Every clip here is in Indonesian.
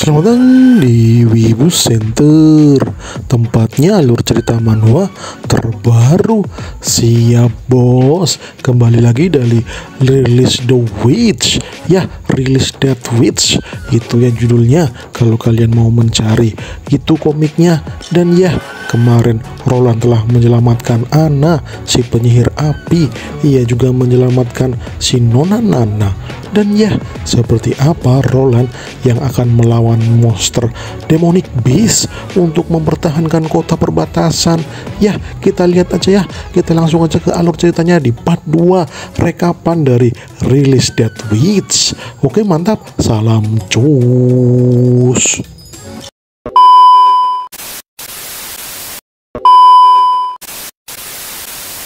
Selamat datang di Wibu Center Tempatnya alur cerita manhwa terbaru Siap bos Kembali lagi dari Release the Witch Ya, Release Dead Witch Itu yang judulnya Kalau kalian mau mencari Itu komiknya Dan ya, Kemarin Roland telah menyelamatkan Anna, si penyihir api. Ia juga menyelamatkan si Nona Nana. Dan ya, seperti apa Roland yang akan melawan monster demonic beast untuk mempertahankan kota perbatasan? Ya, kita lihat aja ya. Kita langsung aja ke alur ceritanya di part 2 rekapan dari release Dead Witch. Oke, mantap. Salam cus.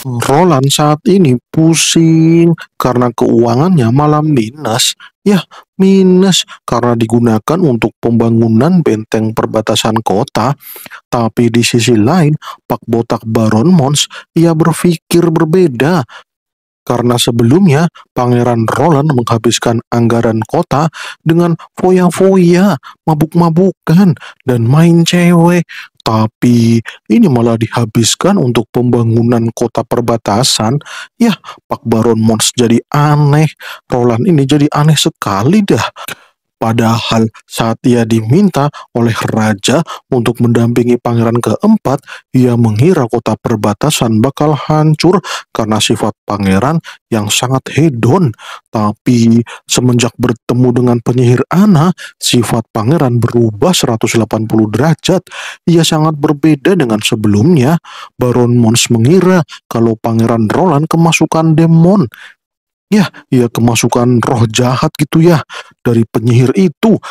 Roland saat ini pusing karena keuangannya malah minus. Ya, minus karena digunakan untuk pembangunan benteng perbatasan kota. Tapi di sisi lain, Pak Botak Baron Mons ia berpikir berbeda. Karena sebelumnya, Pangeran Roland menghabiskan anggaran kota dengan foya-foya, mabuk-mabukan, dan main cewek tapi ini malah dihabiskan untuk pembangunan kota perbatasan. Ya, Pak Baron Mons jadi aneh, Roland ini jadi aneh sekali dah. Padahal saat ia diminta oleh raja untuk mendampingi pangeran keempat, ia mengira kota perbatasan bakal hancur karena sifat pangeran yang sangat hedon. Tapi semenjak bertemu dengan penyihir Ana, sifat pangeran berubah 180 derajat. Ia sangat berbeda dengan sebelumnya. Baron Mons mengira kalau pangeran Roland kemasukan demon Ya, ya kemasukan roh jahat gitu ya dari penyihir itu.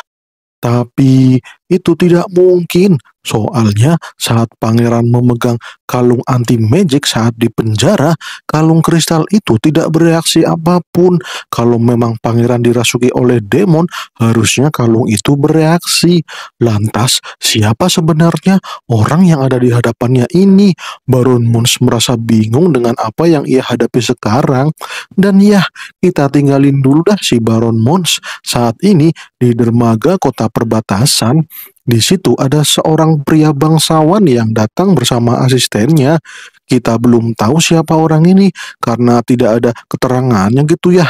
Tapi itu tidak mungkin. Soalnya saat pangeran memegang kalung anti magic saat di penjara, kalung kristal itu tidak bereaksi apapun. Kalau memang pangeran dirasuki oleh demon, harusnya kalung itu bereaksi. Lantas, siapa sebenarnya orang yang ada di hadapannya ini? Baron Mons merasa bingung dengan apa yang ia hadapi sekarang. Dan ya, kita tinggalin dulu dah si Baron Mons. Saat ini di dermaga kota perbatasan, di situ ada seorang pria bangsawan yang datang bersama asistennya. Kita belum tahu siapa orang ini karena tidak ada keterangannya gitu ya.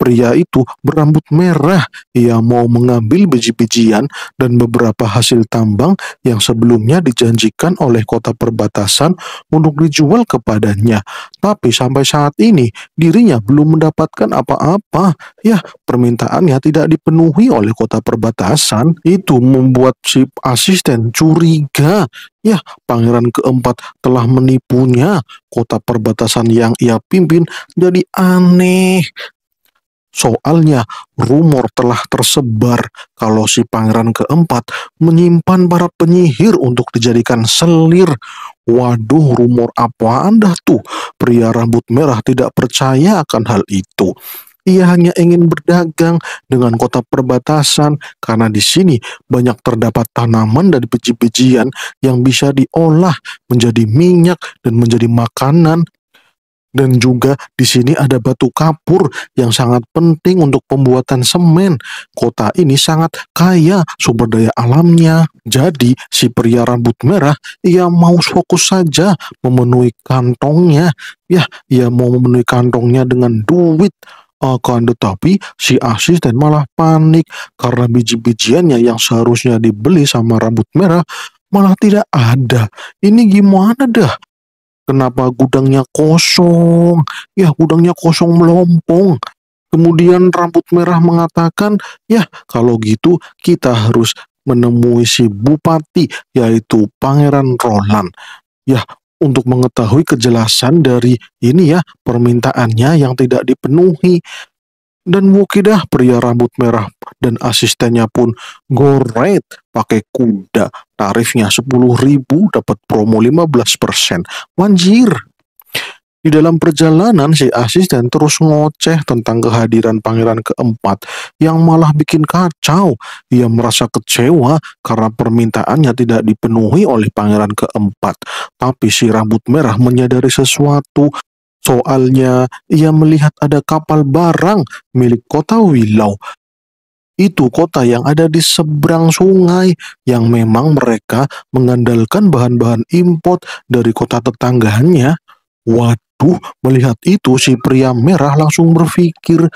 Pria itu berambut merah. Ia mau mengambil biji-bijian dan beberapa hasil tambang yang sebelumnya dijanjikan oleh kota perbatasan untuk dijual kepadanya. Tapi sampai saat ini dirinya belum mendapatkan apa-apa. Ya, permintaannya tidak dipenuhi oleh kota perbatasan. Itu membuat si asisten curiga Ya, pangeran keempat telah menipunya. Kota perbatasan yang ia pimpin jadi aneh. Soalnya rumor telah tersebar kalau si pangeran keempat menyimpan para penyihir untuk dijadikan selir. Waduh rumor apa anda tuh? Pria rambut merah tidak percaya akan hal itu. Ia hanya ingin berdagang dengan kota perbatasan karena di sini banyak terdapat tanaman dari biji-bijian yang bisa diolah menjadi minyak dan menjadi makanan dan juga di sini ada batu kapur yang sangat penting untuk pembuatan semen. Kota ini sangat kaya sumber daya alamnya. Jadi si pria rambut merah ia mau fokus saja memenuhi kantongnya. Ya, ia mau memenuhi kantongnya dengan duit. Akan tetapi si asisten malah panik karena biji-bijiannya yang seharusnya dibeli sama rambut merah malah tidak ada. Ini gimana dah? Kenapa gudangnya kosong? Ya, gudangnya kosong melompong. Kemudian rambut merah mengatakan, "Ya, kalau gitu kita harus menemui si bupati, yaitu Pangeran Roland." Ya, untuk mengetahui kejelasan dari ini ya permintaannya yang tidak dipenuhi. Dan Wukidah pria rambut merah dan asistennya pun goret pakai kuda. Tarifnya 10 ribu dapat promo 15%. Manjir. Di dalam perjalanan si asisten terus ngoceh tentang kehadiran pangeran keempat yang malah bikin kacau. Ia merasa kecewa karena permintaannya tidak dipenuhi oleh pangeran keempat. Tapi si rambut merah menyadari sesuatu Soalnya ia melihat ada kapal barang milik kota Wilau. Itu kota yang ada di seberang sungai yang memang mereka mengandalkan bahan-bahan import dari kota tetangganya. Waduh, melihat itu si pria merah langsung berpikir,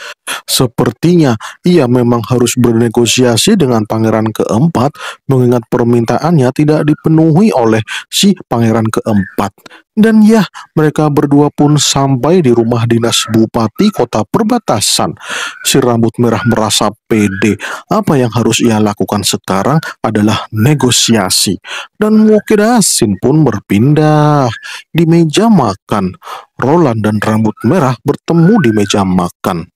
sepertinya ia memang harus bernegosiasi dengan pangeran keempat mengingat permintaannya tidak dipenuhi oleh si pangeran keempat. Dan ya, mereka berdua pun sampai di rumah dinas bupati kota perbatasan. Si rambut merah merasa pede. Apa yang harus ia lakukan sekarang adalah negosiasi. Dan Asin pun berpindah di meja makan. Roland dan rambut merah bertemu di meja makan.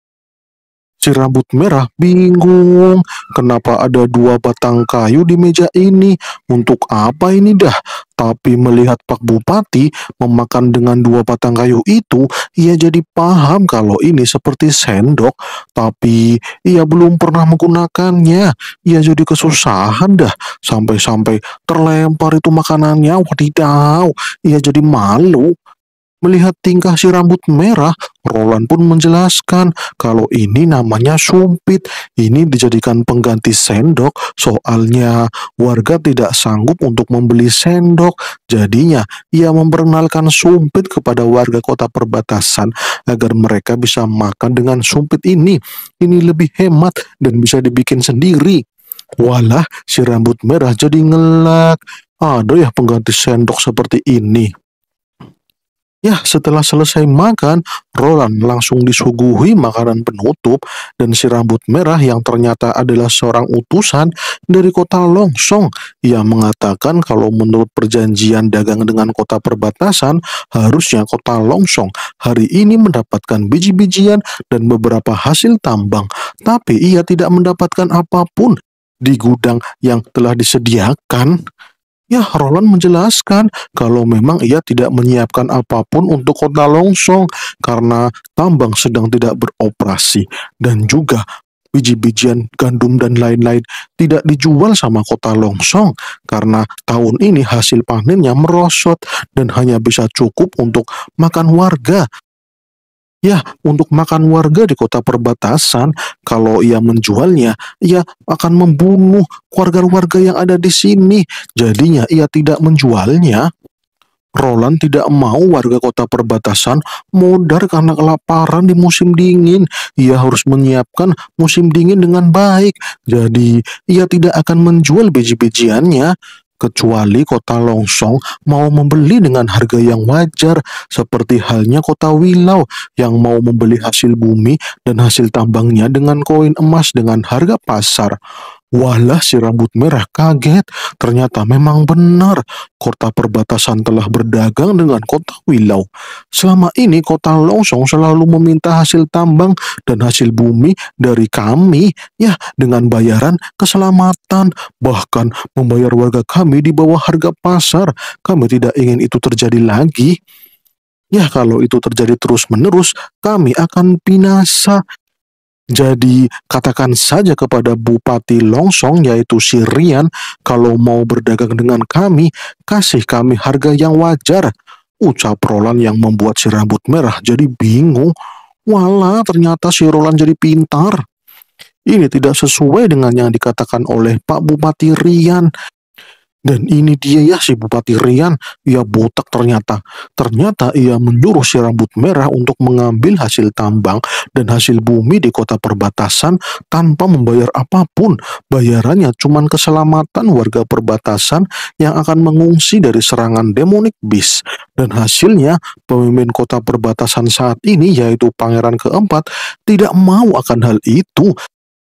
Si rambut merah bingung kenapa ada dua batang kayu di meja ini. Untuk apa ini dah? Tapi melihat Pak Bupati memakan dengan dua batang kayu itu, ia jadi paham kalau ini seperti sendok. Tapi ia belum pernah menggunakannya. Ia jadi kesusahan dah. Sampai-sampai terlempar itu makanannya. Wadidaw, ia jadi malu. Melihat tingkah si rambut merah, Roland pun menjelaskan kalau ini namanya sumpit. Ini dijadikan pengganti sendok, soalnya warga tidak sanggup untuk membeli sendok. Jadinya, ia memperkenalkan sumpit kepada warga kota perbatasan agar mereka bisa makan dengan sumpit ini. Ini lebih hemat dan bisa dibikin sendiri. Walah, si rambut merah jadi ngelak. Ada ya pengganti sendok seperti ini. Ya, setelah selesai makan, Roland langsung disuguhi makanan penutup dan si rambut merah yang ternyata adalah seorang utusan dari kota Longsong yang mengatakan kalau menurut perjanjian dagang dengan kota perbatasan, harusnya kota Longsong hari ini mendapatkan biji-bijian dan beberapa hasil tambang, tapi ia tidak mendapatkan apapun di gudang yang telah disediakan. Ya, Roland menjelaskan kalau memang ia tidak menyiapkan apapun untuk kota longsong karena tambang sedang tidak beroperasi dan juga biji-bijian gandum dan lain-lain tidak dijual sama kota longsong karena tahun ini hasil panennya merosot dan hanya bisa cukup untuk makan warga Ya, untuk makan warga di kota perbatasan, kalau ia menjualnya, ia akan membunuh warga-warga yang ada di sini. Jadinya ia tidak menjualnya. Roland tidak mau warga kota perbatasan modar karena kelaparan di musim dingin. Ia harus menyiapkan musim dingin dengan baik. Jadi, ia tidak akan menjual biji-bijiannya kecuali kota Longsong mau membeli dengan harga yang wajar, seperti halnya kota Wilau yang mau membeli hasil bumi dan hasil tambangnya dengan koin emas dengan harga pasar. Walah si rambut merah kaget, ternyata memang benar kota perbatasan telah berdagang dengan kota Wilau. Selama ini kota Longsong selalu meminta hasil tambang dan hasil bumi dari kami, ya dengan bayaran keselamatan, bahkan membayar warga kami di bawah harga pasar. Kami tidak ingin itu terjadi lagi. Ya kalau itu terjadi terus-menerus, kami akan binasa jadi katakan saja kepada Bupati Longsong yaitu Sirian kalau mau berdagang dengan kami kasih kami harga yang wajar. Ucap Roland yang membuat si rambut merah jadi bingung. Walah ternyata si Roland jadi pintar. Ini tidak sesuai dengan yang dikatakan oleh Pak Bupati Rian dan ini dia ya si Bupati Rian, ia botak ternyata. Ternyata ia menyuruh si rambut merah untuk mengambil hasil tambang dan hasil bumi di kota perbatasan tanpa membayar apapun. Bayarannya cuma keselamatan warga perbatasan yang akan mengungsi dari serangan demonic beast. Dan hasilnya pemimpin kota perbatasan saat ini yaitu pangeran keempat tidak mau akan hal itu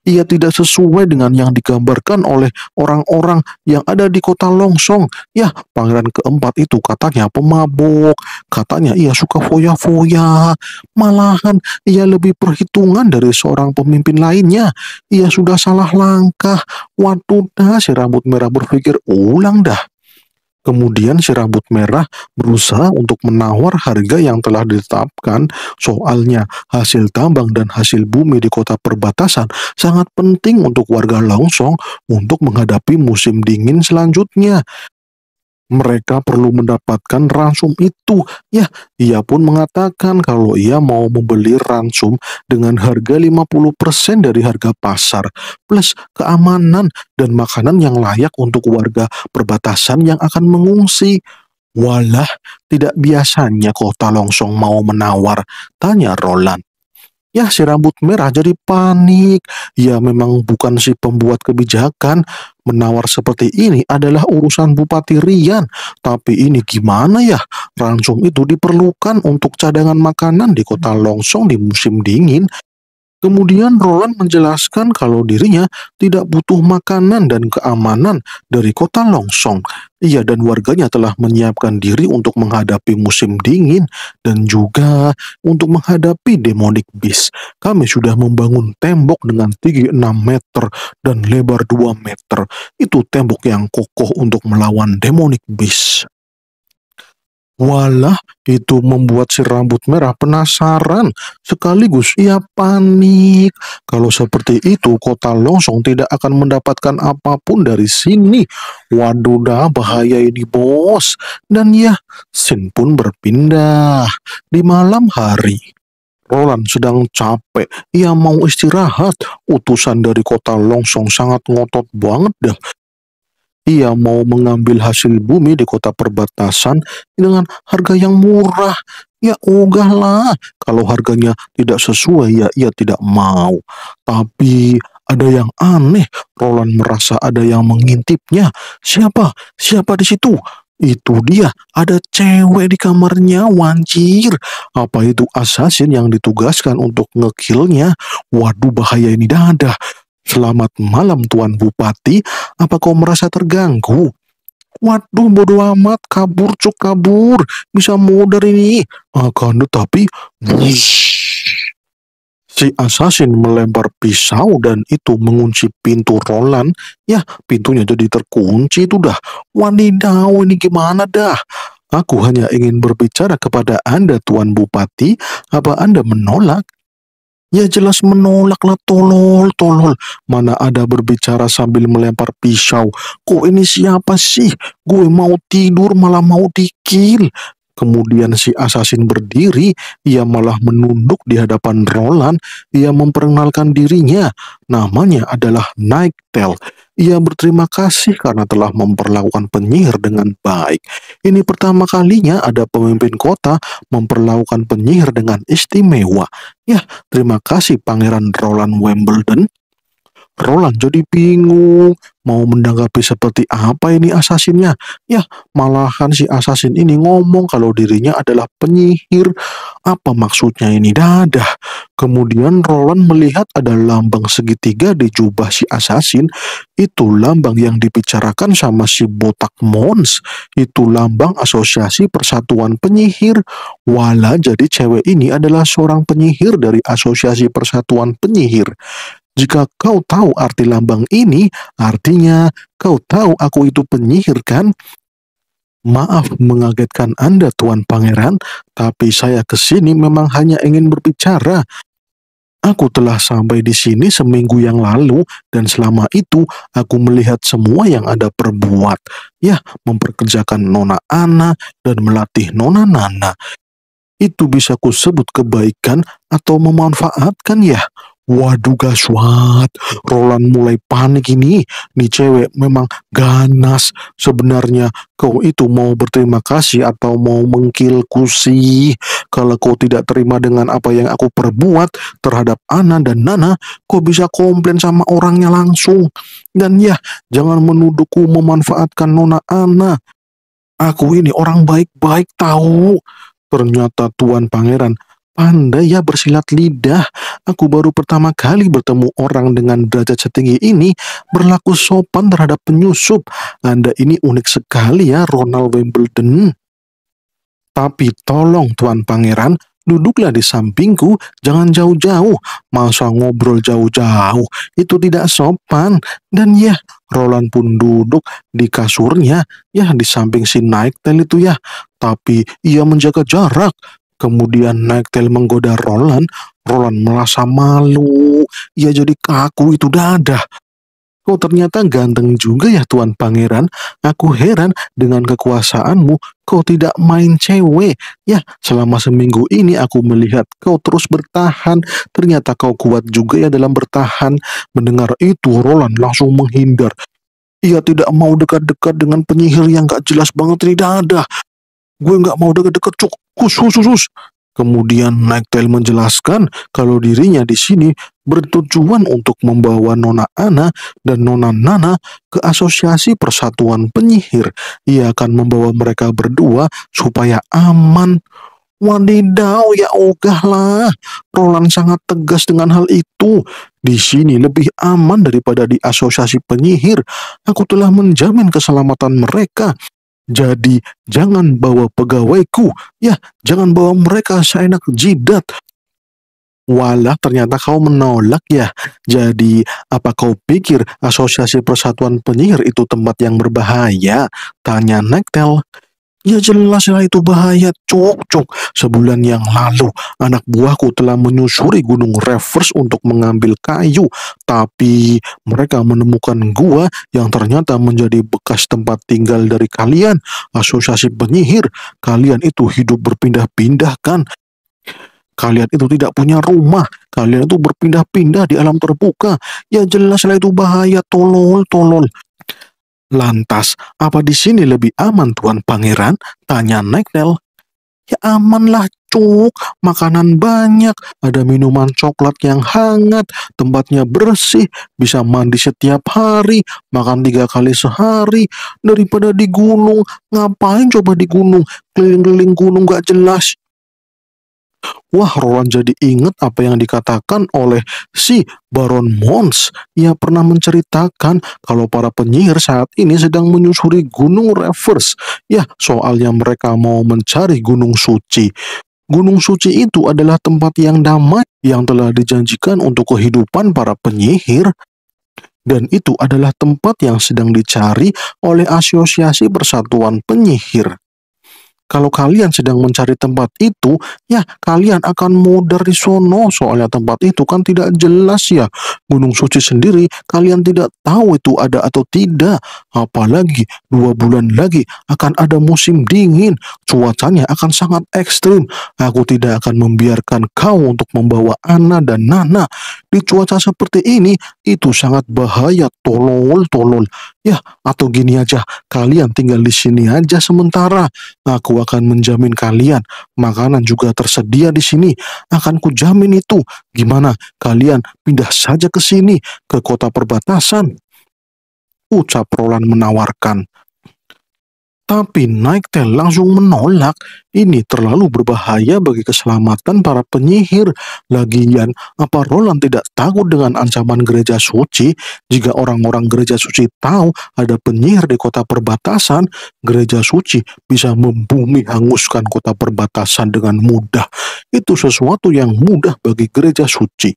ia tidak sesuai dengan yang digambarkan oleh orang-orang yang ada di kota Longsong. Ya, pangeran keempat itu katanya pemabuk, katanya ia suka foya-foya, malahan ia lebih perhitungan dari seorang pemimpin lainnya. Ia sudah salah langkah. Waduh, dah, si rambut merah berpikir ulang dah. Kemudian si rambut merah berusaha untuk menawar harga yang telah ditetapkan. Soalnya hasil tambang dan hasil bumi di kota perbatasan sangat penting untuk warga Longsong untuk menghadapi musim dingin selanjutnya mereka perlu mendapatkan ransum itu. Ya, ia pun mengatakan kalau ia mau membeli ransum dengan harga 50% dari harga pasar, plus keamanan dan makanan yang layak untuk warga perbatasan yang akan mengungsi. Walah, tidak biasanya kota Longsong mau menawar, tanya Roland. Ya si rambut merah jadi panik. Ya memang bukan si pembuat kebijakan menawar seperti ini adalah urusan Bupati Rian. Tapi ini gimana ya? Ransum itu diperlukan untuk cadangan makanan di kota Longsong di musim dingin. Kemudian Roland menjelaskan kalau dirinya tidak butuh makanan dan keamanan dari kota Longsong. Ia dan warganya telah menyiapkan diri untuk menghadapi musim dingin dan juga untuk menghadapi demonic beast. Kami sudah membangun tembok dengan tinggi 6 meter dan lebar 2 meter. Itu tembok yang kokoh untuk melawan demonic beast. Walah, itu membuat si rambut merah penasaran. Sekaligus ia panik. Kalau seperti itu, kota Longsong tidak akan mendapatkan apapun dari sini. Waduh dah, bahaya ini bos. Dan ya, Sin pun berpindah. Di malam hari, Roland sedang capek. Ia mau istirahat. Utusan dari kota Longsong sangat ngotot banget dah ia mau mengambil hasil bumi di kota perbatasan dengan harga yang murah. Ya ogahlah, kalau harganya tidak sesuai ya ia tidak mau. Tapi ada yang aneh, Roland merasa ada yang mengintipnya. Siapa? Siapa di situ? Itu dia, ada cewek di kamarnya, wanjir. Apa itu assassin yang ditugaskan untuk ngekillnya? Waduh bahaya ini dadah. Selamat malam Tuan Bupati, apa kau merasa terganggu? Waduh bodoh amat, kabur cuk kabur, bisa mudar ini. Akan tetapi, wush. Si asasin melempar pisau dan itu mengunci pintu Roland. Ya, pintunya jadi terkunci itu dah. Wanidaw, ini gimana dah? Aku hanya ingin berbicara kepada Anda, Tuan Bupati. Apa Anda menolak? Ya jelas menolaklah tolol tolol Mana ada berbicara sambil melempar pisau Kok ini siapa sih Gue mau tidur malah mau dikil Kemudian si asasin berdiri, ia malah menunduk di hadapan Roland. Ia memperkenalkan dirinya, namanya adalah Nightel. Ia berterima kasih karena telah memperlakukan penyihir dengan baik. Ini pertama kalinya ada pemimpin kota memperlakukan penyihir dengan istimewa. Ya, terima kasih Pangeran Roland Wimbledon. Roland jadi bingung mau mendanggapi seperti apa ini asasinnya. Ya, malahan si asasin ini ngomong kalau dirinya adalah penyihir. Apa maksudnya ini? Dadah. Kemudian Roland melihat ada lambang segitiga di jubah si asasin. Itu lambang yang dibicarakan sama si botak Mons. Itu lambang asosiasi persatuan penyihir. Wala jadi cewek ini adalah seorang penyihir dari asosiasi persatuan penyihir. Jika kau tahu arti lambang ini, artinya kau tahu aku itu penyihir kan? Maaf mengagetkan Anda, Tuan Pangeran, tapi saya ke sini memang hanya ingin berbicara. Aku telah sampai di sini seminggu yang lalu, dan selama itu aku melihat semua yang ada perbuat. Ya, memperkerjakan Nona Ana dan melatih Nona Nana. Itu bisa kusebut kebaikan atau memanfaatkan ya. Waduh gaswat, Roland mulai panik ini. Nih cewek memang ganas. Sebenarnya kau itu mau berterima kasih atau mau mengkilku sih? Kalau kau tidak terima dengan apa yang aku perbuat terhadap Ana dan Nana, kau bisa komplain sama orangnya langsung. Dan ya, jangan menuduhku memanfaatkan Nona Ana. Aku ini orang baik-baik tahu. Ternyata Tuan Pangeran pandai ya bersilat lidah. Aku baru pertama kali bertemu orang dengan derajat setinggi ini berlaku sopan terhadap penyusup. Anda ini unik sekali ya, Ronald Wimbledon. Tapi tolong Tuan Pangeran, duduklah di sampingku, jangan jauh-jauh. Masa ngobrol jauh-jauh, itu tidak sopan. Dan ya, Roland pun duduk di kasurnya, ya di samping si Naik Tel itu ya. Tapi ia menjaga jarak, Kemudian naik tel menggoda Roland, Roland merasa malu. Ia jadi kaku itu dadah. Kau oh, ternyata ganteng juga ya Tuan Pangeran. Aku heran dengan kekuasaanmu kau tidak main cewek. Ya, selama seminggu ini aku melihat kau terus bertahan. Ternyata kau kuat juga ya dalam bertahan. Mendengar itu Roland langsung menghindar. Ia tidak mau dekat-dekat dengan penyihir yang gak jelas banget tidak ada gue nggak mau deket-deket cuk khusus-khusus. hus, Kemudian Nightel menjelaskan kalau dirinya di sini bertujuan untuk membawa Nona Ana dan Nona Nana ke asosiasi persatuan penyihir. Ia akan membawa mereka berdua supaya aman. Wadidaw, ya ogahlah. Roland sangat tegas dengan hal itu. Di sini lebih aman daripada di asosiasi penyihir. Aku telah menjamin keselamatan mereka. Jadi jangan bawa pegawaiku, ya jangan bawa mereka seenak jidat. Walah ternyata kau menolak ya. Jadi apa kau pikir asosiasi persatuan penyihir itu tempat yang berbahaya? Tanya Nektel. Ya jelas lah itu bahaya, cuk cuk. Sebulan yang lalu, anak buahku telah menyusuri gunung Reverse untuk mengambil kayu, tapi mereka menemukan gua yang ternyata menjadi bekas tempat tinggal dari kalian, asosiasi penyihir. Kalian itu hidup berpindah-pindah kan? Kalian itu tidak punya rumah. Kalian itu berpindah-pindah di alam terbuka. Ya jelaslah itu bahaya, tolol, tolol. Lantas, apa di sini lebih aman Tuan Pangeran? Tanya Negnel. Ya amanlah cuk, makanan banyak, ada minuman coklat yang hangat, tempatnya bersih, bisa mandi setiap hari, makan tiga kali sehari, daripada di gunung, ngapain coba di gunung, keliling-keliling gunung gak jelas. Wah, Roland jadi ingat apa yang dikatakan oleh si Baron Mons. Ia pernah menceritakan kalau para penyihir saat ini sedang menyusuri Gunung Reverse. Ya, soalnya mereka mau mencari Gunung Suci. Gunung Suci itu adalah tempat yang damai yang telah dijanjikan untuk kehidupan para penyihir. Dan itu adalah tempat yang sedang dicari oleh Asosiasi Persatuan Penyihir. Kalau kalian sedang mencari tempat itu, ya kalian akan mudah risono soalnya tempat itu kan tidak jelas ya. Gunung suci sendiri kalian tidak tahu itu ada atau tidak. Apalagi dua bulan lagi akan ada musim dingin, cuacanya akan sangat ekstrim. Aku tidak akan membiarkan kau untuk membawa Ana dan Nana di cuaca seperti ini. Itu sangat bahaya, tolol tolol. Ya, atau gini aja, kalian tinggal di sini aja sementara. Aku akan menjamin kalian makanan juga tersedia di sini. Akan kujamin itu. Gimana kalian pindah saja ke sini, ke kota perbatasan? Ucap Roland menawarkan tapi Nightel langsung menolak. Ini terlalu berbahaya bagi keselamatan para penyihir. Lagian, apa Roland tidak takut dengan ancaman gereja suci? Jika orang-orang gereja suci tahu ada penyihir di kota perbatasan, gereja suci bisa membumi hanguskan kota perbatasan dengan mudah. Itu sesuatu yang mudah bagi gereja suci.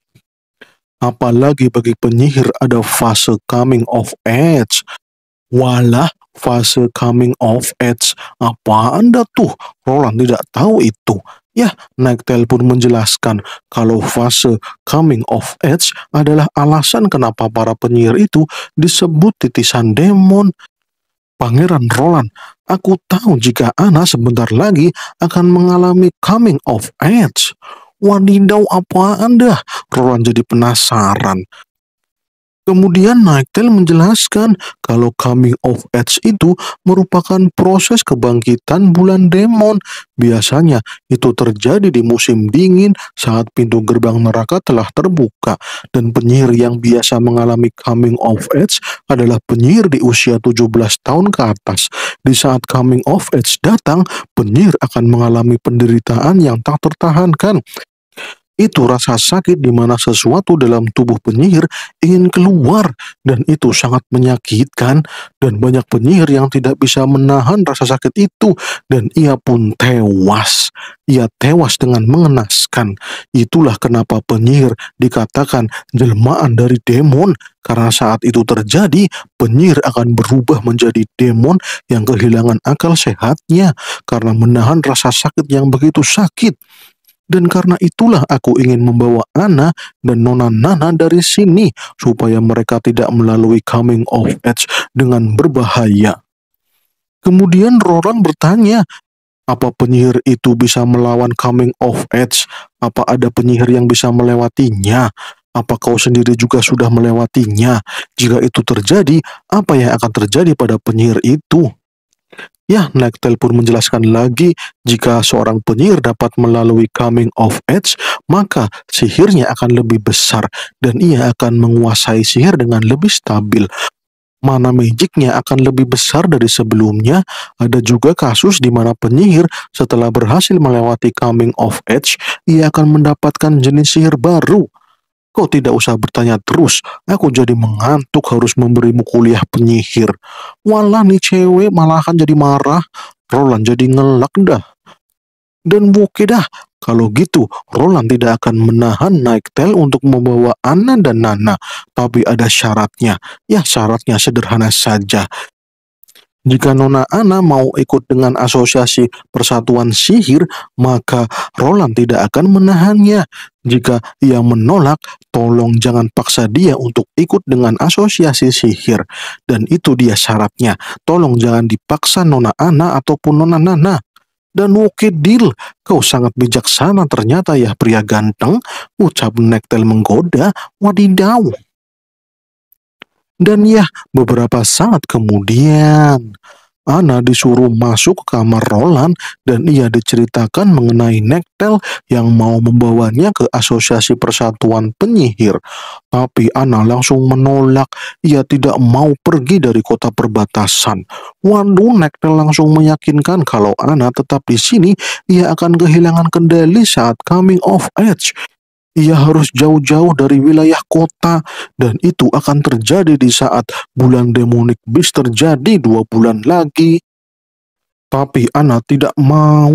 Apalagi bagi penyihir ada fase coming of age. Walah, fase coming of age. Apa Anda tuh? Roland tidak tahu itu. Ya, Naik pun menjelaskan kalau fase coming of age adalah alasan kenapa para penyihir itu disebut titisan demon. Pangeran Roland, aku tahu jika Ana sebentar lagi akan mengalami coming of age. Wadidaw apa Anda? Roland jadi penasaran. Kemudian Nightel menjelaskan kalau coming of age itu merupakan proses kebangkitan bulan demon. Biasanya itu terjadi di musim dingin saat pintu gerbang neraka telah terbuka dan penyihir yang biasa mengalami coming of age adalah penyihir di usia 17 tahun ke atas. Di saat coming of age datang, penyihir akan mengalami penderitaan yang tak tertahankan itu rasa sakit di mana sesuatu dalam tubuh penyihir ingin keluar dan itu sangat menyakitkan dan banyak penyihir yang tidak bisa menahan rasa sakit itu dan ia pun tewas. Ia tewas dengan mengenaskan. Itulah kenapa penyihir dikatakan jelmaan dari demon karena saat itu terjadi, penyihir akan berubah menjadi demon yang kehilangan akal sehatnya karena menahan rasa sakit yang begitu sakit. Dan karena itulah aku ingin membawa Ana dan Nona Nana dari sini supaya mereka tidak melalui coming of age dengan berbahaya. Kemudian Roland bertanya, apa penyihir itu bisa melawan coming of age? Apa ada penyihir yang bisa melewatinya? Apa kau sendiri juga sudah melewatinya? Jika itu terjadi, apa yang akan terjadi pada penyihir itu? Ya, Nektel pun menjelaskan lagi, jika seorang penyihir dapat melalui coming of age, maka sihirnya akan lebih besar dan ia akan menguasai sihir dengan lebih stabil. Mana magicnya akan lebih besar dari sebelumnya, ada juga kasus di mana penyihir setelah berhasil melewati coming of age, ia akan mendapatkan jenis sihir baru. Kau tidak usah bertanya terus. Aku jadi mengantuk harus memberimu kuliah penyihir. Walah nih cewek malahan jadi marah. Roland jadi ngelak dah. Dan buke dah. Kalau gitu, Roland tidak akan menahan naik tel untuk membawa Anna dan Nana. Tapi ada syaratnya. Ya syaratnya sederhana saja. Jika Nona Ana mau ikut dengan asosiasi persatuan sihir, maka Roland tidak akan menahannya. Jika ia menolak, tolong jangan paksa dia untuk ikut dengan asosiasi sihir. Dan itu dia syaratnya. Tolong jangan dipaksa Nona Ana ataupun Nona Nana. Dan Wokidil, kau sangat bijaksana ternyata ya pria ganteng, ucap Nektel menggoda, wadidaw. Dan ya, beberapa saat kemudian, Ana disuruh masuk ke kamar Roland dan ia diceritakan mengenai Nektel yang mau membawanya ke Asosiasi Persatuan Penyihir. Tapi Ana langsung menolak, ia tidak mau pergi dari kota perbatasan. Waduh, Nektel langsung meyakinkan kalau Ana tetap di sini, ia akan kehilangan kendali saat coming of age ia harus jauh-jauh dari wilayah kota dan itu akan terjadi di saat bulan demonik bis terjadi dua bulan lagi. Tapi Ana tidak mau,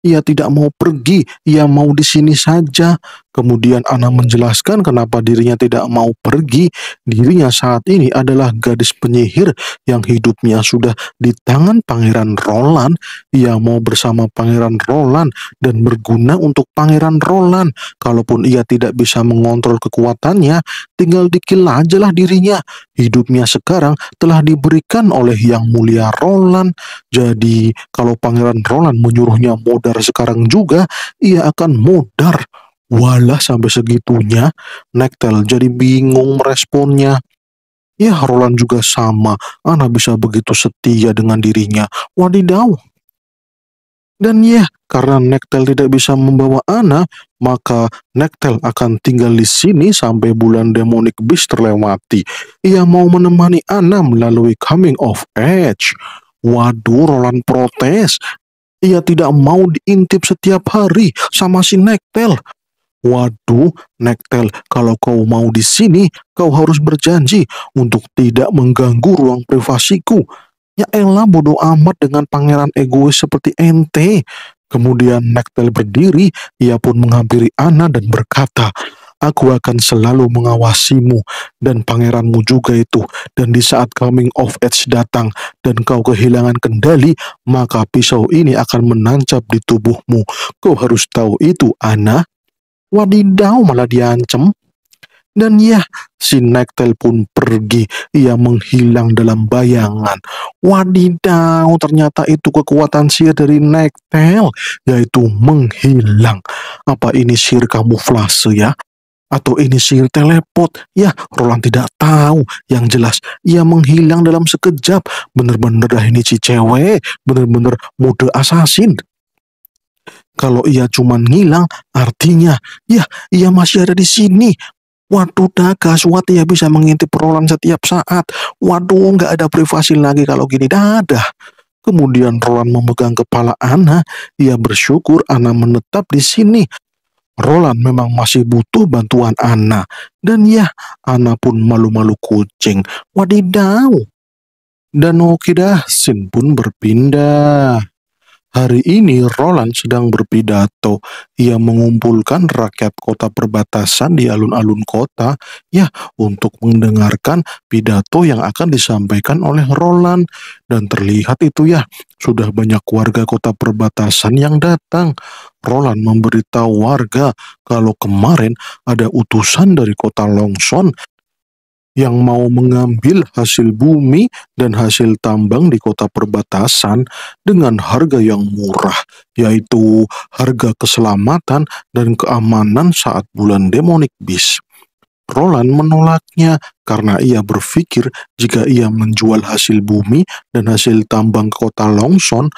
ia tidak mau pergi, ia mau di sini saja, Kemudian Ana hmm. menjelaskan kenapa dirinya tidak mau pergi. Dirinya saat ini adalah gadis penyihir yang hidupnya sudah di tangan Pangeran Roland. Ia mau bersama Pangeran Roland dan berguna untuk Pangeran Roland. Kalaupun ia tidak bisa mengontrol kekuatannya, tinggal aja lah dirinya. Hidupnya sekarang telah diberikan oleh Yang Mulia Roland. Jadi kalau Pangeran Roland menyuruhnya modar sekarang juga, ia akan modar. Walah sampai segitunya, Nektel jadi bingung meresponnya. Ya Roland juga sama, Ana bisa begitu setia dengan dirinya. Wadidaw. Dan ya, karena Nektel tidak bisa membawa Ana, maka Nektel akan tinggal di sini sampai bulan Demonic Beast terlewati. Ia mau menemani Ana melalui Coming of Age. Waduh, Roland protes. Ia tidak mau diintip setiap hari sama si Nektel. Waduh, Nektel, kalau kau mau di sini, kau harus berjanji untuk tidak mengganggu ruang privasiku. Ya elah bodoh amat dengan pangeran egois seperti ente. Kemudian Nektel berdiri, ia pun menghampiri Ana dan berkata, Aku akan selalu mengawasimu dan pangeranmu juga itu. Dan di saat coming of age datang dan kau kehilangan kendali, maka pisau ini akan menancap di tubuhmu. Kau harus tahu itu, Ana. Wadidaw malah diancam. Dan ya, si Nektel pun pergi. Ia menghilang dalam bayangan. Wadidaw, ternyata itu kekuatan sihir dari Nektel, yaitu menghilang. Apa ini sihir kamuflase ya? Atau ini sihir telepot Ya, Roland tidak tahu. Yang jelas, ia menghilang dalam sekejap. Bener-bener dah ini si cewek. Bener-bener mode asasin. Kalau ia cuma ngilang, artinya, ya, ia masih ada di sini. Waduh, Naga, suat ia ya, bisa mengintip Roland setiap saat. Waduh, nggak ada privasi lagi kalau gini. Dadah. Kemudian Roland memegang kepala Ana. Ia bersyukur Ana menetap di sini. Roland memang masih butuh bantuan Ana. Dan ya, Ana pun malu-malu kucing. Wadidau. Dan Okidah Sin pun berpindah. Hari ini Roland sedang berpidato. Ia mengumpulkan rakyat kota perbatasan di alun-alun kota ya untuk mendengarkan pidato yang akan disampaikan oleh Roland dan terlihat itu ya sudah banyak warga kota perbatasan yang datang. Roland memberitahu warga kalau kemarin ada utusan dari kota Longson yang mau mengambil hasil bumi dan hasil tambang di kota perbatasan dengan harga yang murah, yaitu harga keselamatan dan keamanan saat bulan demonik bis. Roland menolaknya karena ia berpikir jika ia menjual hasil bumi dan hasil tambang kota Longson,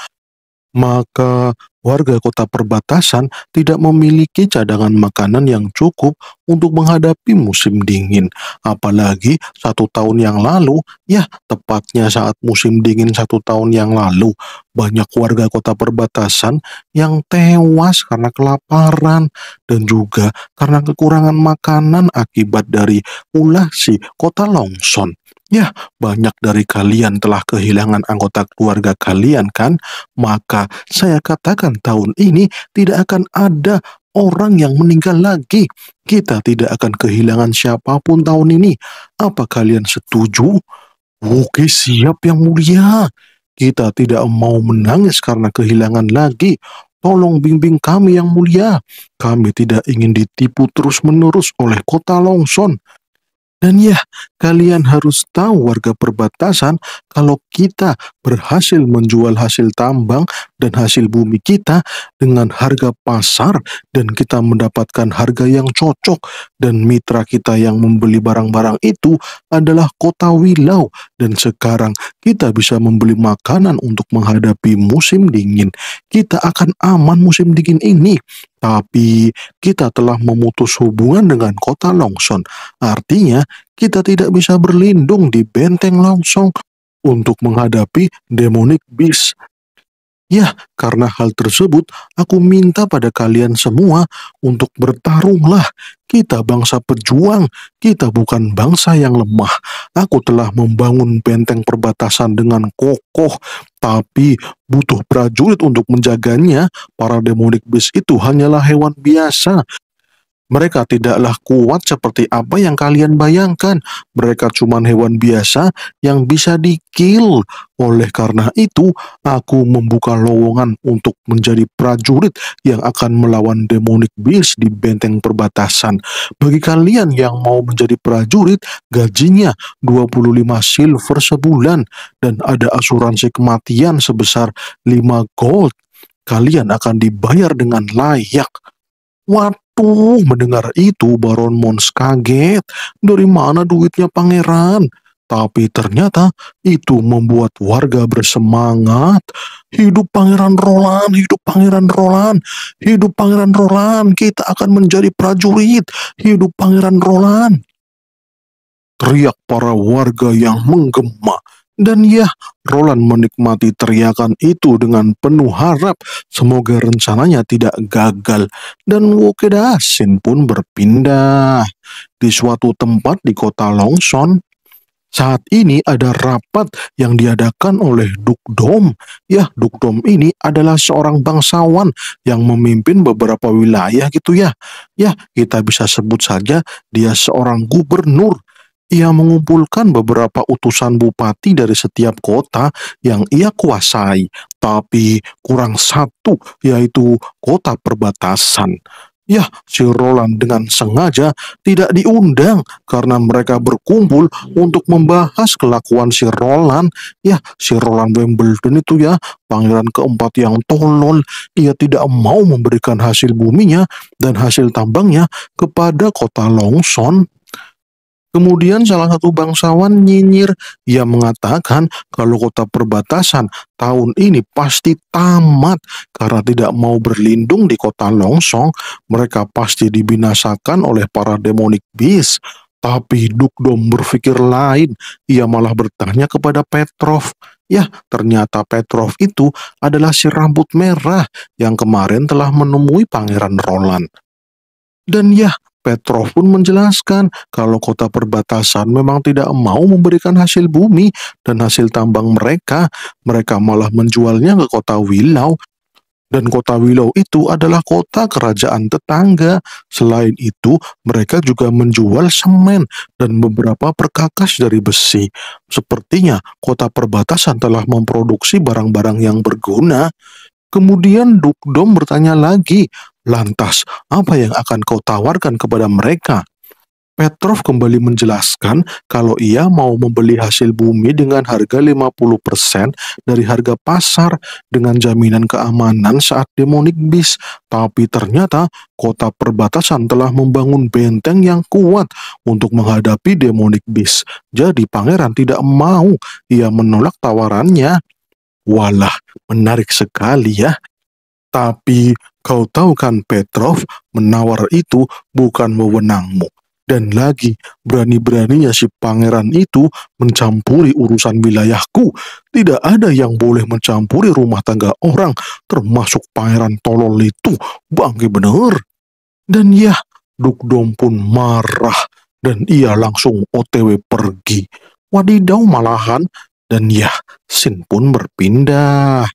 maka warga kota perbatasan tidak memiliki cadangan makanan yang cukup untuk menghadapi musim dingin. Apalagi satu tahun yang lalu, ya tepatnya saat musim dingin satu tahun yang lalu, banyak warga kota perbatasan yang tewas karena kelaparan dan juga karena kekurangan makanan akibat dari ulah si kota Longson. Ya, banyak dari kalian telah kehilangan anggota keluarga kalian kan? Maka saya katakan tahun ini tidak akan ada orang yang meninggal lagi. Kita tidak akan kehilangan siapapun tahun ini. Apa kalian setuju? Oke, siap yang mulia. Kita tidak mau menangis karena kehilangan lagi. Tolong bimbing kami yang mulia. Kami tidak ingin ditipu terus-menerus oleh kota Longson. Dan ya, kalian harus tahu warga perbatasan kalau kita berhasil menjual hasil tambang dan hasil bumi kita dengan harga pasar dan kita mendapatkan harga yang cocok dan mitra kita yang membeli barang-barang itu adalah kota Wilau dan sekarang kita bisa membeli makanan untuk menghadapi musim dingin. Kita akan aman musim dingin ini tapi kita telah memutus hubungan dengan kota Longson. Artinya, kita tidak bisa berlindung di benteng Longson untuk menghadapi demonic beast Ya, karena hal tersebut, aku minta pada kalian semua untuk bertarunglah. Kita bangsa pejuang, kita bukan bangsa yang lemah. Aku telah membangun benteng perbatasan dengan kokoh, tapi butuh prajurit untuk menjaganya. Para demonik bis itu hanyalah hewan biasa. Mereka tidaklah kuat seperti apa yang kalian bayangkan. Mereka cuma hewan biasa yang bisa dikil. Oleh karena itu, aku membuka lowongan untuk menjadi prajurit yang akan melawan demonic beast di benteng perbatasan. Bagi kalian yang mau menjadi prajurit, gajinya 25 silver sebulan dan ada asuransi kematian sebesar 5 gold. Kalian akan dibayar dengan layak. What? Tuh, mendengar itu Baron Mons kaget. Dari mana duitnya pangeran? Tapi ternyata itu membuat warga bersemangat. Hidup Pangeran Roland, hidup Pangeran Roland, hidup Pangeran Roland, kita akan menjadi prajurit. Hidup Pangeran Roland. Teriak para warga yang menggema dan ya, Roland menikmati teriakan itu dengan penuh harap semoga rencananya tidak gagal dan Wokeda Asin pun berpindah di suatu tempat di kota Longson. Saat ini ada rapat yang diadakan oleh Dukdom. Ya, Dukdom ini adalah seorang bangsawan yang memimpin beberapa wilayah gitu ya. Ya, kita bisa sebut saja dia seorang gubernur ia mengumpulkan beberapa utusan bupati dari setiap kota yang ia kuasai, tapi kurang satu, yaitu kota perbatasan. Ya, si Roland dengan sengaja tidak diundang karena mereka berkumpul untuk membahas kelakuan si Roland. Ya, si Roland Wimbledon itu ya, pangeran keempat yang tolol. Ia tidak mau memberikan hasil buminya dan hasil tambangnya kepada kota Longson. Kemudian salah satu bangsawan nyinyir, ia mengatakan kalau kota perbatasan tahun ini pasti tamat karena tidak mau berlindung di kota longsong, mereka pasti dibinasakan oleh para demonic beast. Tapi Dukdom berpikir lain, ia malah bertanya kepada Petrov. Ya, ternyata Petrov itu adalah si rambut merah yang kemarin telah menemui Pangeran Roland. Dan ya, Petrov pun menjelaskan kalau kota perbatasan memang tidak mau memberikan hasil bumi dan hasil tambang mereka, mereka malah menjualnya ke kota Wilau. Dan kota Wilau itu adalah kota kerajaan tetangga. Selain itu, mereka juga menjual semen dan beberapa perkakas dari besi. Sepertinya kota perbatasan telah memproduksi barang-barang yang berguna. Kemudian Dukdom bertanya lagi Lantas, apa yang akan kau tawarkan kepada mereka? Petrov kembali menjelaskan kalau ia mau membeli hasil bumi dengan harga 50% dari harga pasar dengan jaminan keamanan saat demonik bis. Tapi ternyata kota perbatasan telah membangun benteng yang kuat untuk menghadapi demonik bis. Jadi pangeran tidak mau, ia menolak tawarannya. Walah, menarik sekali ya. Tapi kau tahu kan Petrov, menawar itu bukan wewenangmu. Dan lagi, berani-beraninya si pangeran itu mencampuri urusan wilayahku. Tidak ada yang boleh mencampuri rumah tangga orang, termasuk pangeran tolol itu. Bangke benar Dan ya, Dukdom pun marah dan ia langsung otw pergi. Wadidau malahan dan ya, Sin pun berpindah.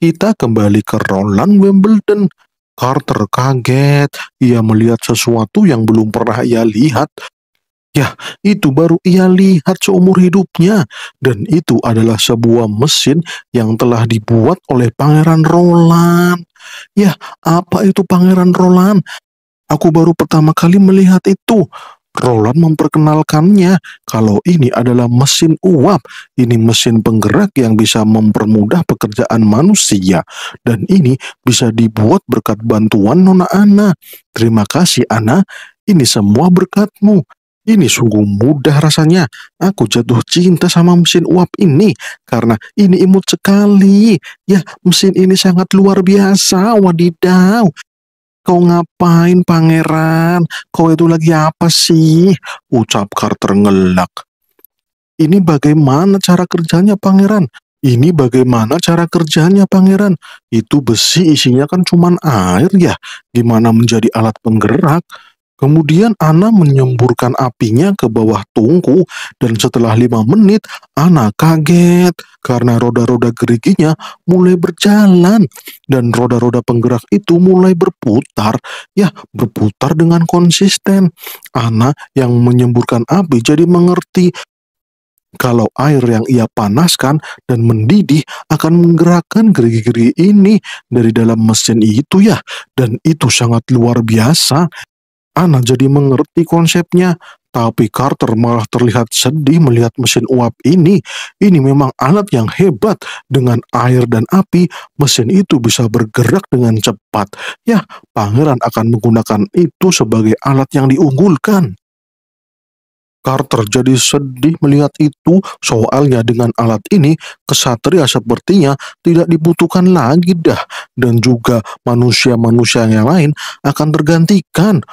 Kita kembali ke Roland Wimbledon. Carter kaget. Ia melihat sesuatu yang belum pernah ia lihat. Ya, itu baru ia lihat seumur hidupnya. Dan itu adalah sebuah mesin yang telah dibuat oleh Pangeran Roland. Ya, apa itu Pangeran Roland? Aku baru pertama kali melihat itu. Roland memperkenalkannya kalau ini adalah mesin uap. Ini mesin penggerak yang bisa mempermudah pekerjaan manusia. Dan ini bisa dibuat berkat bantuan Nona Ana. Terima kasih Ana, ini semua berkatmu. Ini sungguh mudah rasanya. Aku jatuh cinta sama mesin uap ini karena ini imut sekali. Ya, mesin ini sangat luar biasa. Wadidaw, Kau ngapain, pangeran? Kau itu lagi apa sih? Ucap Carter ngelak. Ini bagaimana cara kerjanya, pangeran? Ini bagaimana cara kerjanya, pangeran? Itu besi isinya kan cuman air ya. Gimana menjadi alat penggerak? Kemudian Ana menyemburkan apinya ke bawah tungku dan setelah lima menit Ana kaget karena roda-roda geriginya mulai berjalan dan roda-roda penggerak itu mulai berputar ya berputar dengan konsisten. Ana yang menyemburkan api jadi mengerti kalau air yang ia panaskan dan mendidih akan menggerakkan gerigi-gerigi ini dari dalam mesin itu ya dan itu sangat luar biasa Ana jadi mengerti konsepnya, tapi Carter malah terlihat sedih melihat mesin uap ini. Ini memang alat yang hebat. Dengan air dan api, mesin itu bisa bergerak dengan cepat. Ya, pangeran akan menggunakan itu sebagai alat yang diunggulkan. Carter jadi sedih melihat itu, soalnya dengan alat ini, kesatria sepertinya tidak dibutuhkan lagi dah, dan juga manusia-manusia yang lain akan tergantikan.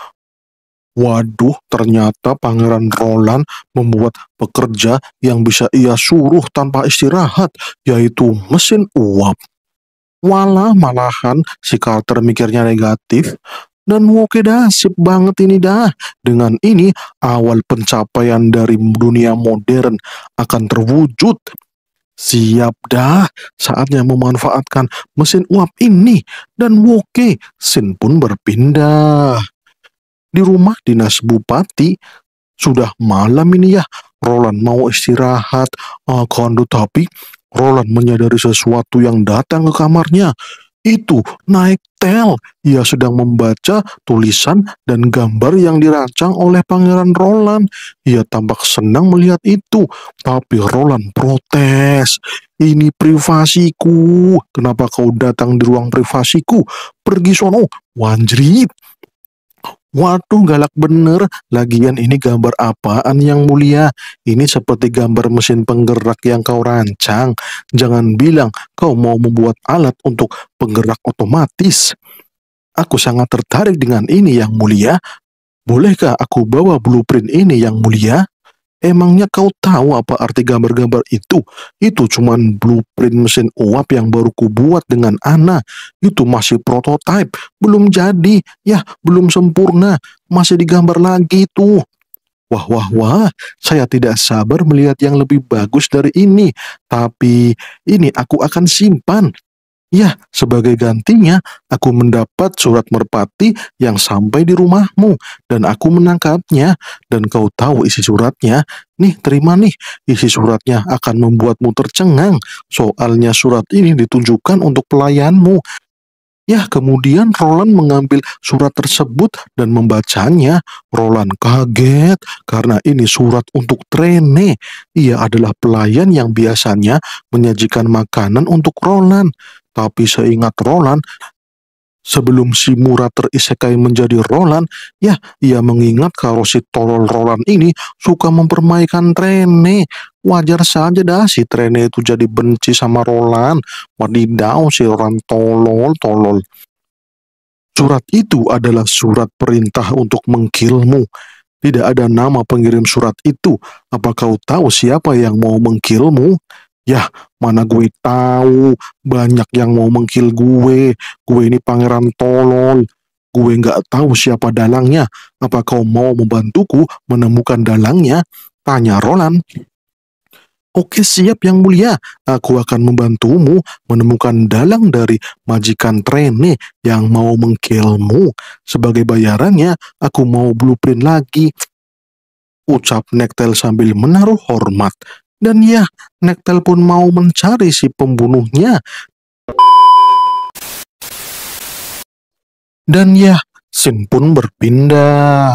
Waduh, ternyata Pangeran Roland membuat pekerja yang bisa ia suruh tanpa istirahat, yaitu mesin uap. Walah malahan si Carter mikirnya negatif, dan woke dah sip banget ini dah. Dengan ini, awal pencapaian dari dunia modern akan terwujud. Siap dah, saatnya memanfaatkan mesin uap ini. Dan woke, Sin pun berpindah di rumah dinas bupati sudah malam ini ya Roland mau istirahat uh, eh, kondo tapi Roland menyadari sesuatu yang datang ke kamarnya itu naik tel ia sedang membaca tulisan dan gambar yang dirancang oleh pangeran Roland ia tampak senang melihat itu tapi Roland protes ini privasiku kenapa kau datang di ruang privasiku pergi sono wanjrit Waduh galak bener, lagian ini gambar apaan yang mulia? Ini seperti gambar mesin penggerak yang kau rancang. Jangan bilang kau mau membuat alat untuk penggerak otomatis. Aku sangat tertarik dengan ini yang mulia. Bolehkah aku bawa blueprint ini yang mulia? Emangnya kau tahu apa arti gambar-gambar itu? Itu cuman blueprint mesin uap yang baru kubuat dengan Ana. Itu masih prototipe, belum jadi, ya belum sempurna, masih digambar lagi tuh. Wah, wah, wah, saya tidak sabar melihat yang lebih bagus dari ini. Tapi ini aku akan simpan. Ya, sebagai gantinya, aku mendapat surat merpati yang sampai di rumahmu, dan aku menangkapnya, dan kau tahu isi suratnya. Nih, terima nih, isi suratnya akan membuatmu tercengang. Soalnya surat ini ditunjukkan untuk pelayanmu, Ya, kemudian Roland mengambil surat tersebut dan membacanya. Roland kaget karena ini surat untuk Trene. Ia adalah pelayan yang biasanya menyajikan makanan untuk Roland. Tapi seingat Roland, Sebelum si Mura terisekai menjadi Roland, ya ia mengingat kalau si tolol Roland ini suka mempermainkan Trene. Wajar saja dah si Trene itu jadi benci sama Roland. Wadidaw si Roland tolol-tolol. Surat itu adalah surat perintah untuk mengkilmu. Tidak ada nama pengirim surat itu. Apa kau tahu siapa yang mau mengkilmu? Ya mana gue tahu banyak yang mau mengkil gue. Gue ini pangeran tolol. Gue nggak tahu siapa dalangnya. Apa kau mau membantuku menemukan dalangnya? Tanya Roland. Oke siap yang mulia, aku akan membantumu menemukan dalang dari majikan Trene yang mau mengkilmu. Sebagai bayarannya, aku mau blueprint lagi. Ucap Nektel sambil menaruh hormat. Dan ya, Nektel pun mau mencari si pembunuhnya. Dan ya, Sin pun berpindah.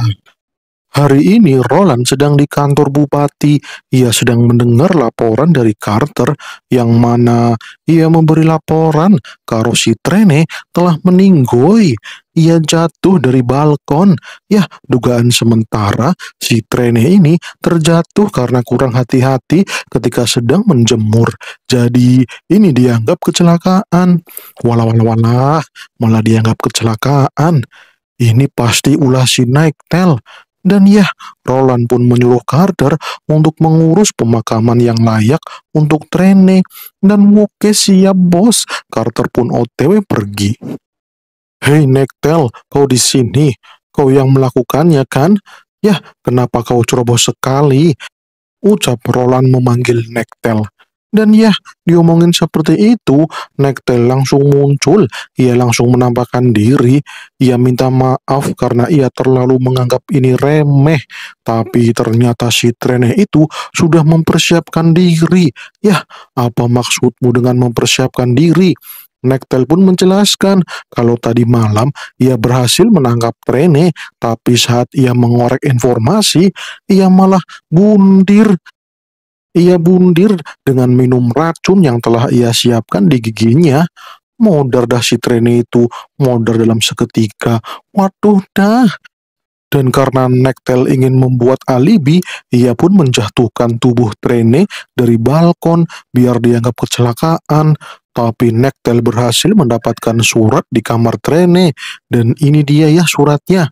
Hari ini Roland sedang di kantor bupati. Ia sedang mendengar laporan dari Carter yang mana ia memberi laporan kalau si Trene telah meninggoy. Ia jatuh dari balkon. Ya, dugaan sementara si Trene ini terjatuh karena kurang hati-hati ketika sedang menjemur. Jadi ini dianggap kecelakaan. Walau-walau malah dianggap kecelakaan. Ini pasti ulah si Naik Tel. Dan ya, Roland pun menyuruh Carter untuk mengurus pemakaman yang layak untuk Trene. Dan Woke siap bos, Carter pun otw pergi. Hei Nektel, kau di sini. Kau yang melakukannya kan? Ya, kenapa kau ceroboh sekali? Ucap Roland memanggil Nektel. Dan ya, diomongin seperti itu, Nektel langsung muncul. Ia langsung menampakkan diri. Ia minta maaf karena ia terlalu menganggap ini remeh. Tapi ternyata si Trene itu sudah mempersiapkan diri. Ya, apa maksudmu dengan mempersiapkan diri? Nektel pun menjelaskan kalau tadi malam ia berhasil menangkap Trene, tapi saat ia mengorek informasi, ia malah bundir ia bundir dengan minum racun yang telah ia siapkan di giginya. Modar dah si Trini itu, modar dalam seketika. Waduh dah. Dan karena Nektel ingin membuat alibi, ia pun menjatuhkan tubuh Trene dari balkon biar dianggap kecelakaan. Tapi Nektel berhasil mendapatkan surat di kamar Trene. Dan ini dia ya suratnya.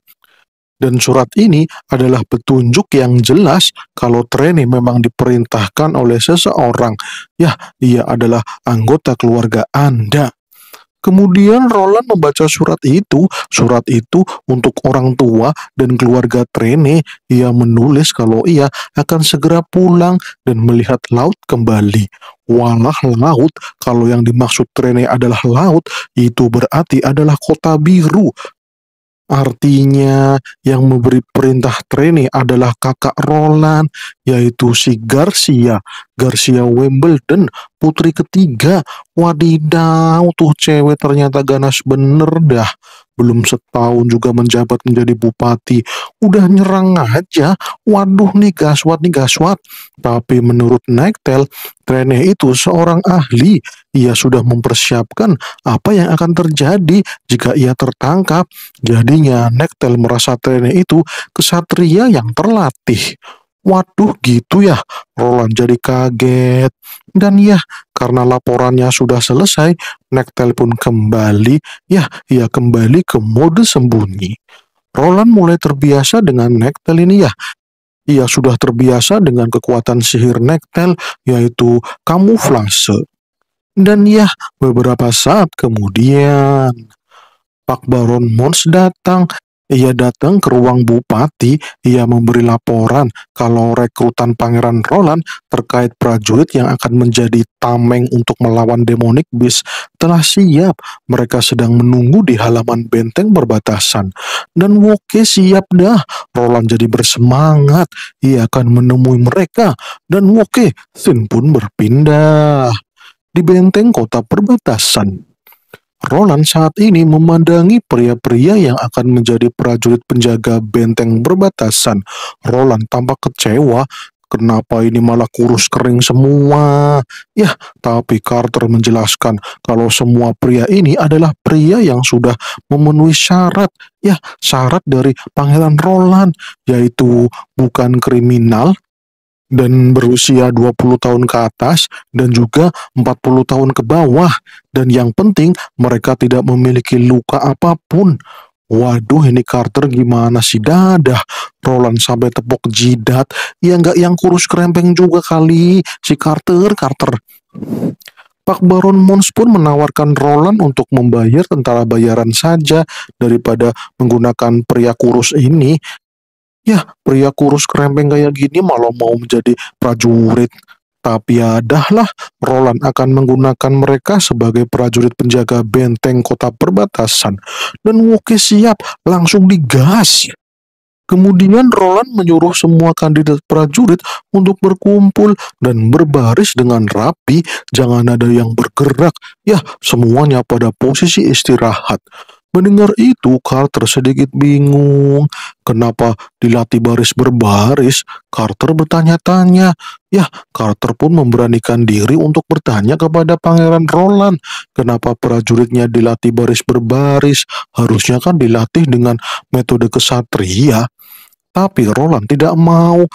Dan surat ini adalah petunjuk yang jelas kalau Treni memang diperintahkan oleh seseorang. Ya, ia adalah anggota keluarga Anda. Kemudian Roland membaca surat itu. Surat itu untuk orang tua dan keluarga Trene. Ia menulis kalau ia akan segera pulang dan melihat laut kembali. Walah laut, kalau yang dimaksud Trene adalah laut, itu berarti adalah kota biru. Artinya yang memberi perintah training adalah kakak Roland yaitu si Garcia, Garcia Wimbledon, putri ketiga. Wadidaw, tuh cewek ternyata ganas bener dah. Belum setahun juga menjabat menjadi bupati. Udah nyerang aja. Waduh nih gaswat nih gaswat. Tapi menurut Nektel, trenya itu seorang ahli. Ia sudah mempersiapkan apa yang akan terjadi jika ia tertangkap. Jadinya Nektel merasa trenya itu kesatria yang terlatih. Waduh gitu ya, Roland jadi kaget. Dan ya, karena laporannya sudah selesai, Nek pun kembali, ya, ia ya kembali ke mode sembunyi. Roland mulai terbiasa dengan Nektel ini ya. Ia sudah terbiasa dengan kekuatan sihir Nektel, yaitu kamuflase. Dan ya, beberapa saat kemudian, Pak Baron Mons datang ia datang ke ruang bupati, ia memberi laporan kalau rekrutan Pangeran Roland terkait prajurit yang akan menjadi tameng untuk melawan demonik bis telah siap. Mereka sedang menunggu di halaman benteng perbatasan. Dan Woke siap dah. Roland jadi bersemangat. Ia akan menemui mereka. Dan Woke, Sin pun berpindah. Di benteng kota perbatasan, Roland saat ini memandangi pria-pria yang akan menjadi prajurit penjaga benteng berbatasan. Roland tampak kecewa Kenapa ini malah kurus kering semua? Ya, tapi Carter menjelaskan kalau semua pria ini adalah pria yang sudah memenuhi syarat. Ya, syarat dari Pangeran Roland, yaitu bukan kriminal, dan berusia 20 tahun ke atas dan juga 40 tahun ke bawah dan yang penting mereka tidak memiliki luka apapun. Waduh ini Carter gimana sih dadah Roland sampai tepuk jidat Ya nggak yang kurus kerempeng juga kali Si Carter, Carter Pak Baron Mons pun menawarkan Roland untuk membayar tentara bayaran saja daripada menggunakan pria kurus ini Ya, pria kurus kerempeng kayak gini malah mau menjadi prajurit. Tapi ya Roland akan menggunakan mereka sebagai prajurit penjaga benteng kota perbatasan. Dan Woke siap langsung digas. Kemudian Roland menyuruh semua kandidat prajurit untuk berkumpul dan berbaris dengan rapi, jangan ada yang bergerak. Ya, semuanya pada posisi istirahat. Mendengar itu, Carter sedikit bingung. Kenapa dilatih baris berbaris? Carter bertanya-tanya. Ya, Carter pun memberanikan diri untuk bertanya kepada Pangeran Roland. Kenapa prajuritnya dilatih baris berbaris? Harusnya kan dilatih dengan metode kesatria. Tapi Roland tidak mau.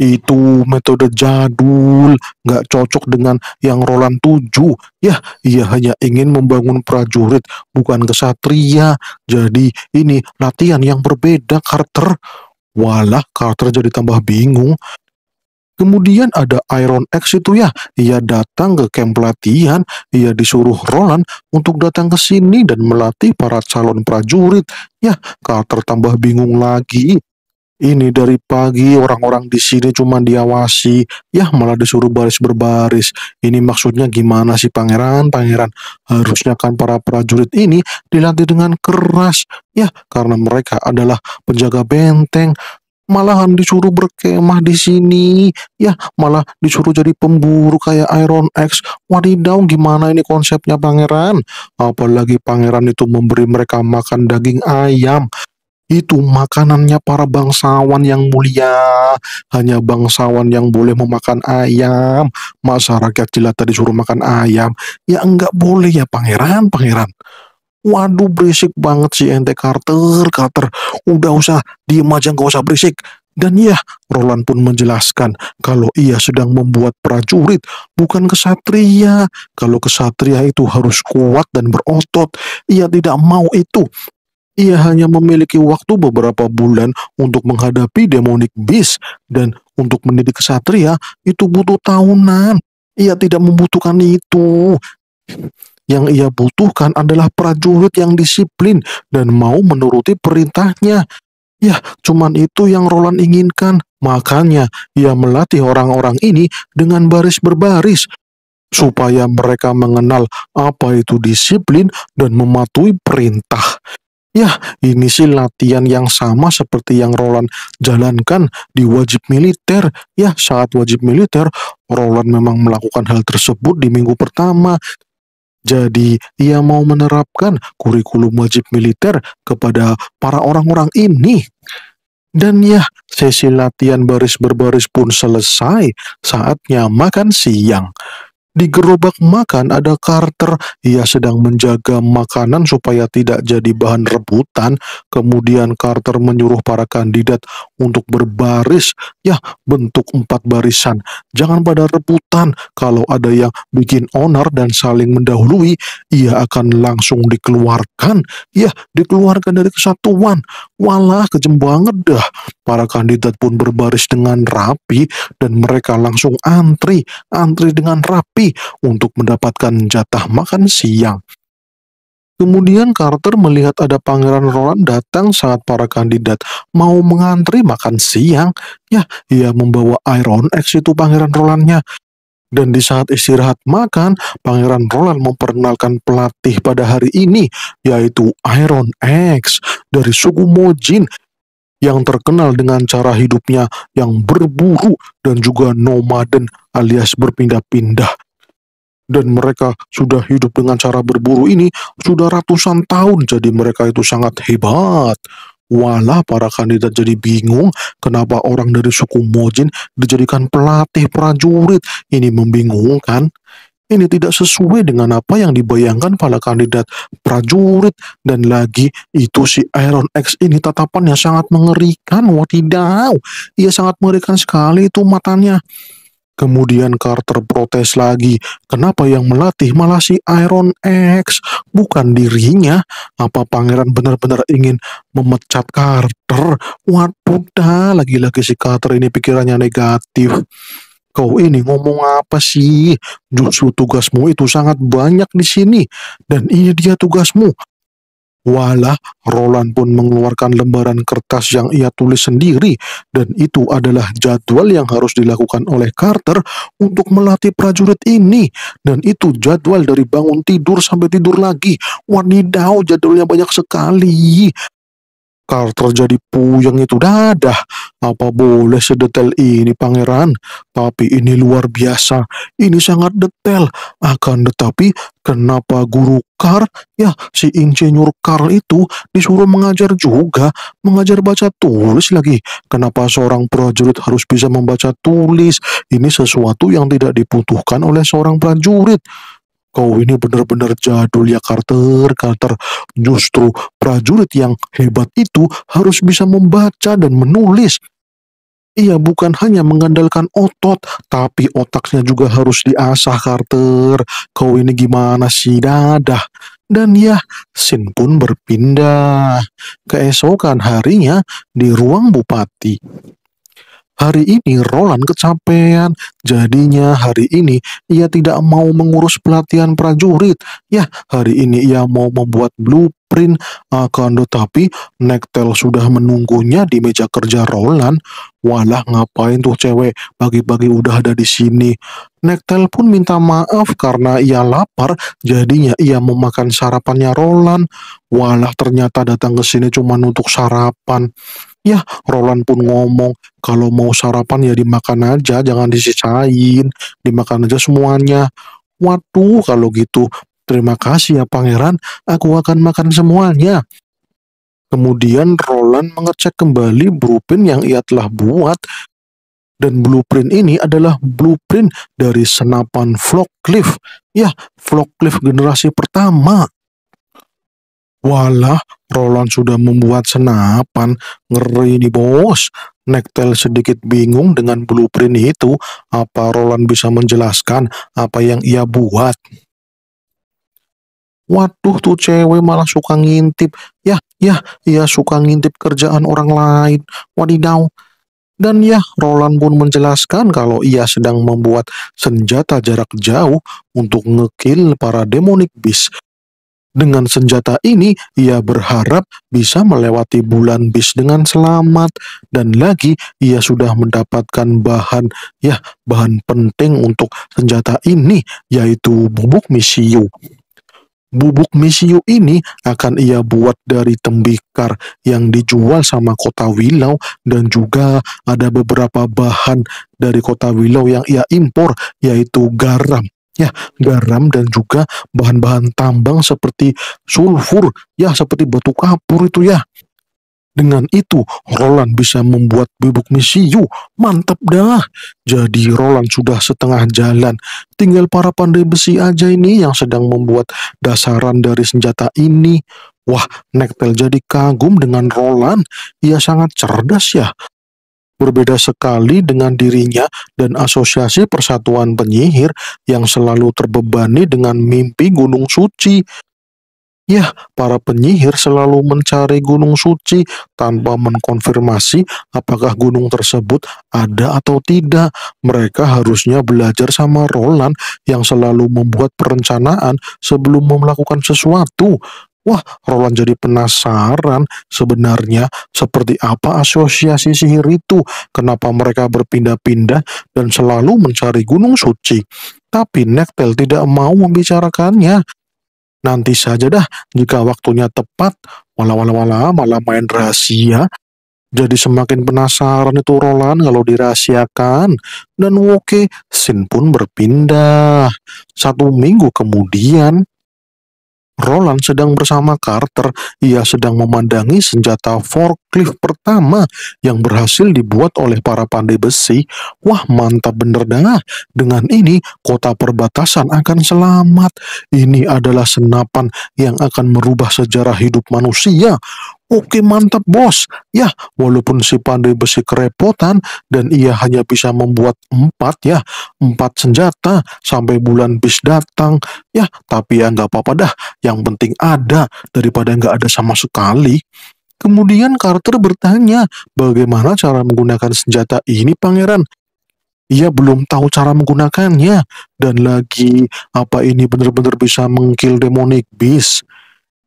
Itu metode jadul, nggak cocok dengan yang Roland tuju. ya ia hanya ingin membangun prajurit, bukan kesatria. Jadi ini latihan yang berbeda, Carter. Walah, Carter jadi tambah bingung. Kemudian ada Iron X itu ya, ia datang ke camp latihan, ia disuruh Roland untuk datang ke sini dan melatih para calon prajurit. Ya, Carter tambah bingung lagi. Ini dari pagi orang-orang di sini cuma diawasi, ya malah disuruh baris berbaris. Ini maksudnya gimana sih pangeran? Pangeran harusnya kan para prajurit ini dilatih dengan keras, ya karena mereka adalah penjaga benteng. Malahan disuruh berkemah di sini, ya malah disuruh jadi pemburu kayak Iron X. Wadidaw, gimana ini konsepnya pangeran? Apalagi pangeran itu memberi mereka makan daging ayam itu makanannya para bangsawan yang mulia. Hanya bangsawan yang boleh memakan ayam. Masyarakat jelas tadi suruh makan ayam. Ya enggak boleh ya pangeran, pangeran. Waduh berisik banget si ente Carter, Carter. Udah usah diem aja gak usah berisik. Dan ya, Roland pun menjelaskan kalau ia sedang membuat prajurit, bukan kesatria. Kalau kesatria itu harus kuat dan berotot, ia tidak mau itu ia hanya memiliki waktu beberapa bulan untuk menghadapi demonic beast dan untuk mendidik kesatria itu butuh tahunan. Ia tidak membutuhkan itu. Yang ia butuhkan adalah prajurit yang disiplin dan mau menuruti perintahnya. Ya, cuman itu yang Roland inginkan. Makanya, ia melatih orang-orang ini dengan baris berbaris, supaya mereka mengenal apa itu disiplin dan mematuhi perintah. Ya, ini sih latihan yang sama seperti yang Roland jalankan di wajib militer. Ya, saat wajib militer, Roland memang melakukan hal tersebut di minggu pertama. Jadi, ia mau menerapkan kurikulum wajib militer kepada para orang-orang ini. Dan ya, sesi latihan baris berbaris pun selesai saatnya makan siang. Di gerobak makan ada Carter. Ia sedang menjaga makanan supaya tidak jadi bahan rebutan. Kemudian Carter menyuruh para kandidat untuk berbaris. Ya, bentuk empat barisan. Jangan pada rebutan. Kalau ada yang bikin onar dan saling mendahului, ia akan langsung dikeluarkan. Ya, dikeluarkan dari kesatuan. Walah, kejem banget dah. Para kandidat pun berbaris dengan rapi dan mereka langsung antri. Antri dengan rapi sapi untuk mendapatkan jatah makan siang. Kemudian Carter melihat ada Pangeran Roland datang saat para kandidat mau mengantri makan siang. Ya, ia membawa Iron X itu Pangeran Rolandnya. Dan di saat istirahat makan, Pangeran Roland memperkenalkan pelatih pada hari ini, yaitu Iron X dari suku Mojin yang terkenal dengan cara hidupnya yang berburu dan juga nomaden alias berpindah-pindah dan mereka sudah hidup dengan cara berburu ini sudah ratusan tahun jadi mereka itu sangat hebat. Walah para kandidat jadi bingung kenapa orang dari suku Mojin dijadikan pelatih prajurit. Ini membingungkan. Ini tidak sesuai dengan apa yang dibayangkan para kandidat prajurit. Dan lagi itu si Iron X ini tatapannya sangat mengerikan. Wadidaw, ia sangat mengerikan sekali itu matanya. Kemudian Carter protes lagi, kenapa yang melatih malah si Iron X, bukan dirinya? Apa pangeran benar-benar ingin memecat Carter? Waduh dah, lagi-lagi si Carter ini pikirannya negatif. Kau ini ngomong apa sih? Justru tugasmu itu sangat banyak di sini. Dan ini dia tugasmu, Walah, Roland pun mengeluarkan lembaran kertas yang ia tulis sendiri dan itu adalah jadwal yang harus dilakukan oleh Carter untuk melatih prajurit ini dan itu jadwal dari bangun tidur sampai tidur lagi. Wanidau jadwalnya banyak sekali. Carter jadi puyeng itu dadah. Apa boleh sedetail ini pangeran? Tapi ini luar biasa. Ini sangat detail. Akan tetapi Kenapa guru Karl? Ya, si insinyur Karl itu disuruh mengajar juga, mengajar baca tulis lagi. Kenapa seorang prajurit harus bisa membaca tulis? Ini sesuatu yang tidak dibutuhkan oleh seorang prajurit. Kau ini benar-benar jadul ya Carter, Carter. Justru prajurit yang hebat itu harus bisa membaca dan menulis. Iya, bukan hanya mengandalkan otot, tapi otaknya juga harus diasah, Carter. Kau ini gimana sih, dadah? Dan ya, Sin pun berpindah. Keesokan harinya di ruang bupati. Hari ini Roland kecapean, jadinya hari ini ia tidak mau mengurus pelatihan prajurit. Ya, hari ini ia mau membuat blue. Prin. Akan tetapi, Nektel sudah menunggunya di meja kerja Roland. Walah ngapain tuh cewek, Bagi-bagi udah ada di sini. Nektel pun minta maaf karena ia lapar, jadinya ia memakan sarapannya Roland. Walah ternyata datang ke sini cuma untuk sarapan. Ya, Roland pun ngomong, kalau mau sarapan ya dimakan aja, jangan disisain. Dimakan aja semuanya. Waduh, kalau gitu Terima kasih ya pangeran, aku akan makan semuanya. Kemudian Roland mengecek kembali blueprint yang ia telah buat. Dan blueprint ini adalah blueprint dari senapan Vlogcliff. Ya, Vlogcliff generasi pertama. Walah, Roland sudah membuat senapan. Ngeri nih bos. Nektel sedikit bingung dengan blueprint itu. Apa Roland bisa menjelaskan apa yang ia buat? Waduh tuh cewek malah suka ngintip. ya, ya, ya suka ngintip kerjaan orang lain. Wadidaw. Dan ya, Roland pun menjelaskan kalau ia sedang membuat senjata jarak jauh untuk ngekill para demonic beast. Dengan senjata ini, ia berharap bisa melewati bulan bis dengan selamat. Dan lagi, ia sudah mendapatkan bahan, ya, bahan penting untuk senjata ini, yaitu bubuk misiu. Bubuk misiu ini akan ia buat dari tembikar yang dijual sama kota Wilau dan juga ada beberapa bahan dari kota Wilau yang ia impor yaitu garam ya garam dan juga bahan-bahan tambang seperti sulfur ya seperti batu kapur itu ya dengan itu, Roland bisa membuat bubuk misiu. Mantap dah. Jadi Roland sudah setengah jalan. Tinggal para pandai besi aja ini yang sedang membuat dasaran dari senjata ini. Wah, Nektel jadi kagum dengan Roland. Ia sangat cerdas ya. Berbeda sekali dengan dirinya dan asosiasi persatuan penyihir yang selalu terbebani dengan mimpi gunung suci Ya, para penyihir selalu mencari gunung suci tanpa mengkonfirmasi apakah gunung tersebut ada atau tidak. Mereka harusnya belajar sama Roland yang selalu membuat perencanaan sebelum melakukan sesuatu. Wah, Roland jadi penasaran sebenarnya seperti apa asosiasi sihir itu, kenapa mereka berpindah-pindah dan selalu mencari gunung suci. Tapi Nektel tidak mau membicarakannya. Nanti saja dah jika waktunya tepat, wala-wala-wala malah main rahasia. Jadi semakin penasaran itu Roland kalau dirahasiakan. Dan oke Sin pun berpindah. Satu minggu kemudian, Roland sedang bersama Carter. Ia sedang memandangi senjata fork klif pertama yang berhasil dibuat oleh para pandai besi. Wah, mantap bener dah. Dengan ini, kota perbatasan akan selamat. Ini adalah senapan yang akan merubah sejarah hidup manusia. Oke mantap bos, ya walaupun si pandai besi kerepotan dan ia hanya bisa membuat empat ya, empat senjata sampai bulan bis datang ya, tapi ya nggak apa-apa dah, yang penting ada daripada nggak ada sama sekali. Kemudian Carter bertanya, bagaimana cara menggunakan senjata ini pangeran? Ia belum tahu cara menggunakannya. Dan lagi, apa ini benar-benar bisa mengkill demonic beast?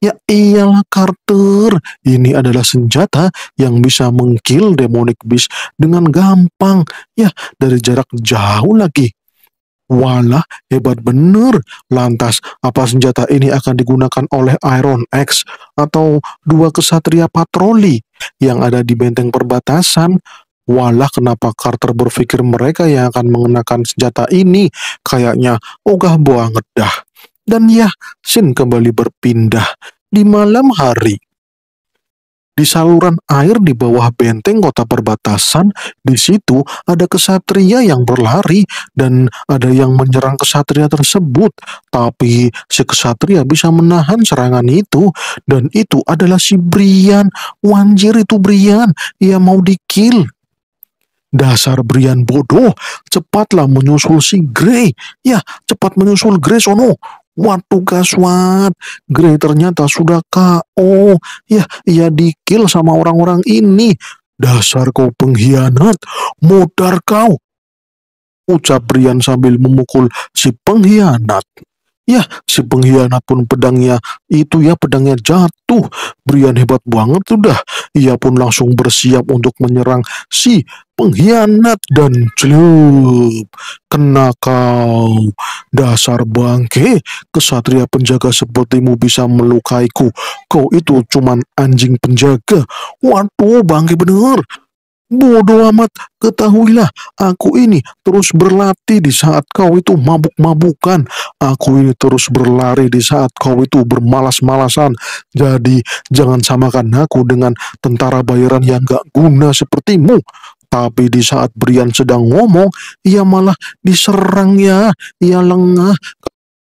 Ya iyalah Carter, ini adalah senjata yang bisa mengkill demonic beast dengan gampang. Ya, dari jarak jauh lagi. Walah, hebat bener. Lantas, apa senjata ini akan digunakan oleh Iron X atau dua kesatria patroli yang ada di benteng perbatasan? Walah, kenapa Carter berpikir mereka yang akan mengenakan senjata ini? Kayaknya ogah banget dah. Dan ya, sin kembali berpindah di malam hari di saluran air di bawah benteng kota perbatasan. Di situ ada kesatria yang berlari dan ada yang menyerang kesatria tersebut. Tapi si kesatria bisa menahan serangan itu dan itu adalah si Brian. Wanjir itu Brian, ia mau kill. Dasar Brian bodoh, cepatlah menyusul si Grey. Ya, cepat menyusul Grey sono. Waduh gaswat, Grey ternyata sudah KO. Ya, ia ya dikil sama orang-orang ini. Dasar kau pengkhianat, modar kau. Ucap Brian sambil memukul si pengkhianat. Ya, si pengkhianat pun pedangnya, itu ya pedangnya jatuh. Brian hebat banget sudah. Ia pun langsung bersiap untuk menyerang si pengkhianat dan celup. Kena kau. Dasar bangke, kesatria penjaga sepertimu bisa melukaiku. Kau itu cuman anjing penjaga. Waduh, bangke bener. Bodoh amat, ketahuilah, aku ini terus berlatih di saat kau itu mabuk-mabukan. Aku ini terus berlari di saat kau itu bermalas-malasan. Jadi, jangan samakan aku dengan tentara bayaran yang gak guna sepertimu. Tapi di saat Brian sedang ngomong, ia malah diserang ya, ia lengah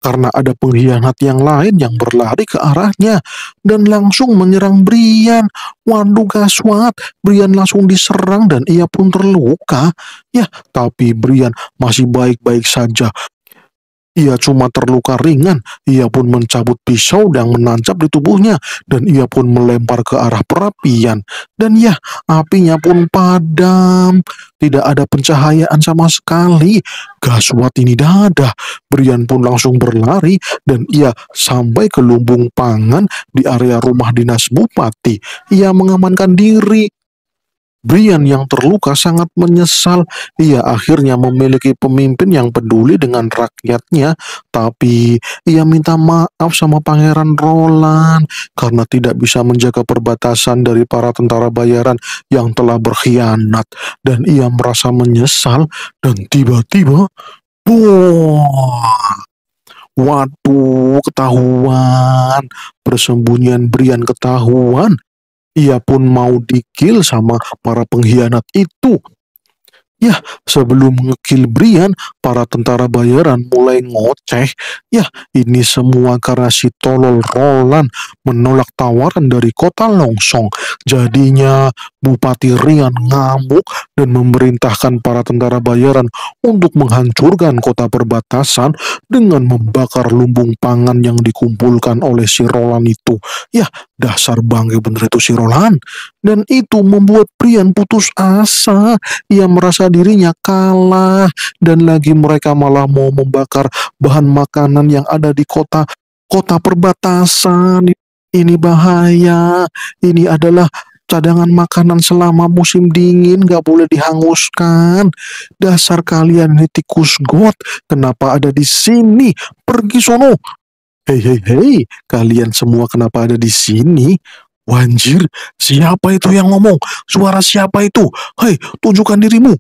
karena ada pengkhianat yang lain yang berlari ke arahnya dan langsung menyerang Brian. Waduh gaswat, Brian langsung diserang dan ia pun terluka. Ya, tapi Brian masih baik-baik saja. Ia cuma terluka ringan, ia pun mencabut pisau dan menancap di tubuhnya, dan ia pun melempar ke arah perapian. Dan ya, apinya pun padam. Tidak ada pencahayaan sama sekali. ini dadah. Brian pun langsung berlari, dan ia sampai ke lumbung pangan di area rumah dinas bupati. Ia mengamankan diri, Brian yang terluka sangat menyesal ia akhirnya memiliki pemimpin yang peduli dengan rakyatnya tapi ia minta maaf sama pangeran Roland karena tidak bisa menjaga perbatasan dari para tentara bayaran yang telah berkhianat dan ia merasa menyesal dan tiba-tiba Waduh, ketahuan. Persembunyian Brian ketahuan ia pun mau dikil sama para pengkhianat itu Ya, sebelum ngekill Brian, para tentara bayaran mulai ngoceh. Ya, ini semua karena si tolol Roland menolak tawaran dari kota Longsong. Jadinya Bupati Rian ngamuk dan memerintahkan para tentara bayaran untuk menghancurkan kota perbatasan dengan membakar lumbung pangan yang dikumpulkan oleh si Roland itu. Ya, dasar bangga bener itu si Roland. Dan itu membuat Brian putus asa. Ia merasa dirinya kalah dan lagi mereka malah mau membakar bahan makanan yang ada di kota kota perbatasan. Ini bahaya. Ini adalah cadangan makanan selama musim dingin gak boleh dihanguskan. Dasar kalian ini tikus got, kenapa ada di sini? Pergi sono. Hei hei hei, kalian semua kenapa ada di sini? Wanjir, siapa itu yang ngomong? Suara siapa itu? Hei, tunjukkan dirimu.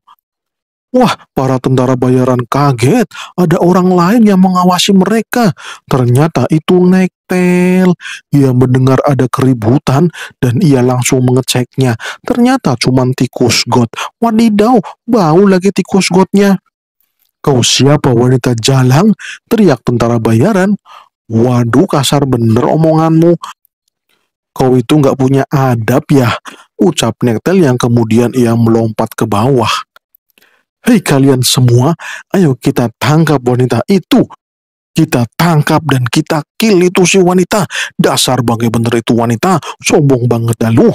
Wah, para tentara bayaran kaget. Ada orang lain yang mengawasi mereka. Ternyata itu Nektel. Ia mendengar ada keributan dan ia langsung mengeceknya. Ternyata cuma tikus got. Wadidaw, bau lagi tikus gotnya. Kau siapa wanita jalang? Teriak tentara bayaran. Waduh, kasar bener omonganmu. Kau itu nggak punya adab ya, ucap Nektel yang kemudian ia melompat ke bawah. Hei kalian semua, ayo kita tangkap wanita itu. Kita tangkap dan kita kill itu si wanita. Dasar bagai bener itu wanita, sombong banget dah lu.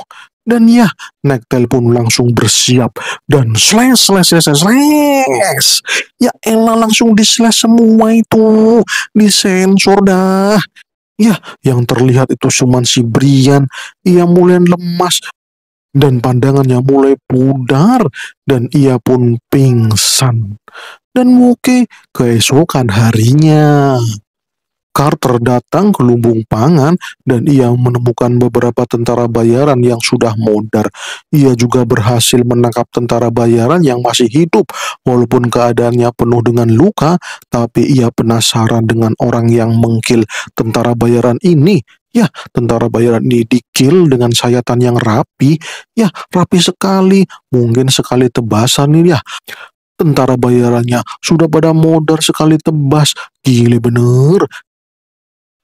Dan ya, Nektel pun langsung bersiap dan slash, slash, slash, slash. Ya Ella langsung di slash semua itu, disensor dah. Ya, yang terlihat itu cuma si Brian. Ia mulai lemas dan pandangannya mulai pudar dan ia pun pingsan. Dan mungkin keesokan harinya Carter datang ke lumbung pangan dan ia menemukan beberapa tentara bayaran yang sudah modar. Ia juga berhasil menangkap tentara bayaran yang masih hidup walaupun keadaannya penuh dengan luka, tapi ia penasaran dengan orang yang mengkil tentara bayaran ini. Ya, tentara bayaran ini dikil dengan sayatan yang rapi. Ya, rapi sekali. Mungkin sekali tebasan ini ya. Tentara bayarannya sudah pada modar sekali tebas. Gile bener.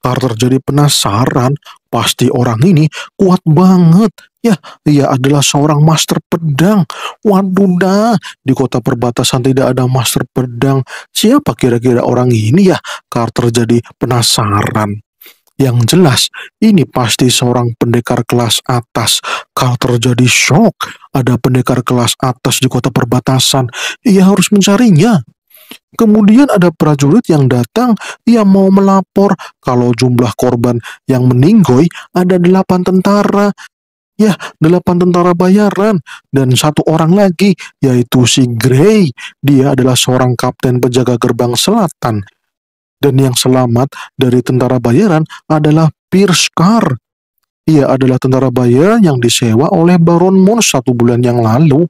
Carter jadi penasaran, pasti orang ini kuat banget. Ya, ia adalah seorang master pedang. Waduh dah, di kota perbatasan tidak ada master pedang. Siapa kira-kira orang ini ya? Carter jadi penasaran. Yang jelas, ini pasti seorang pendekar kelas atas. Carter terjadi shock. Ada pendekar kelas atas di kota perbatasan. Ia harus mencarinya. Kemudian ada prajurit yang datang Ia mau melapor kalau jumlah korban yang meninggoy ada delapan tentara. Ya, delapan tentara bayaran dan satu orang lagi yaitu si Grey. Dia adalah seorang kapten penjaga gerbang selatan. Dan yang selamat dari tentara bayaran adalah Pierce Carr. Ia adalah tentara bayaran yang disewa oleh Baron Moon satu bulan yang lalu.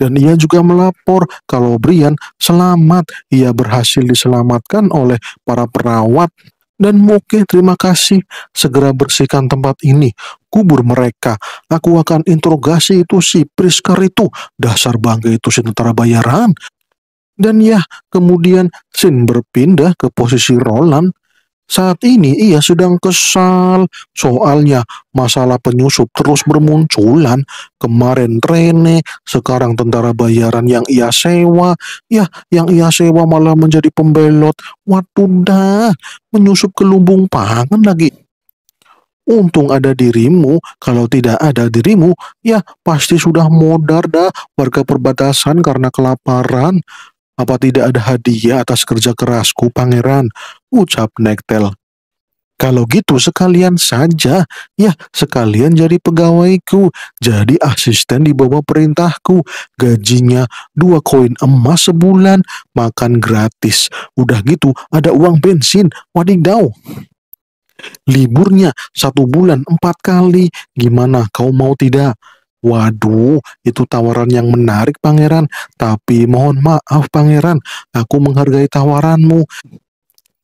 Dan ia juga melapor kalau Brian selamat. Ia berhasil diselamatkan oleh para perawat. Dan Moke terima kasih segera bersihkan tempat ini, kubur mereka. Aku akan interogasi itu si Priskar itu, dasar bangga itu si tentara bayaran. Dan ya, kemudian Sin berpindah ke posisi Roland saat ini ia sedang kesal, soalnya masalah penyusup terus bermunculan. Kemarin Rene, sekarang tentara bayaran yang ia sewa, ya yang ia sewa malah menjadi pembelot. Waduh dah, menyusup ke lumbung pangan lagi. Untung ada dirimu, kalau tidak ada dirimu, ya pasti sudah modar dah warga perbatasan karena kelaparan. Apa tidak ada hadiah atas kerja kerasku, pangeran? Ucap Nektel. Kalau gitu sekalian saja, ya sekalian jadi pegawaiku, jadi asisten di bawah perintahku, gajinya dua koin emas sebulan, makan gratis. Udah gitu ada uang bensin, wadidaw. Liburnya satu bulan empat kali, gimana kau mau tidak? Waduh, itu tawaran yang menarik, Pangeran. Tapi mohon maaf, Pangeran, aku menghargai tawaranmu.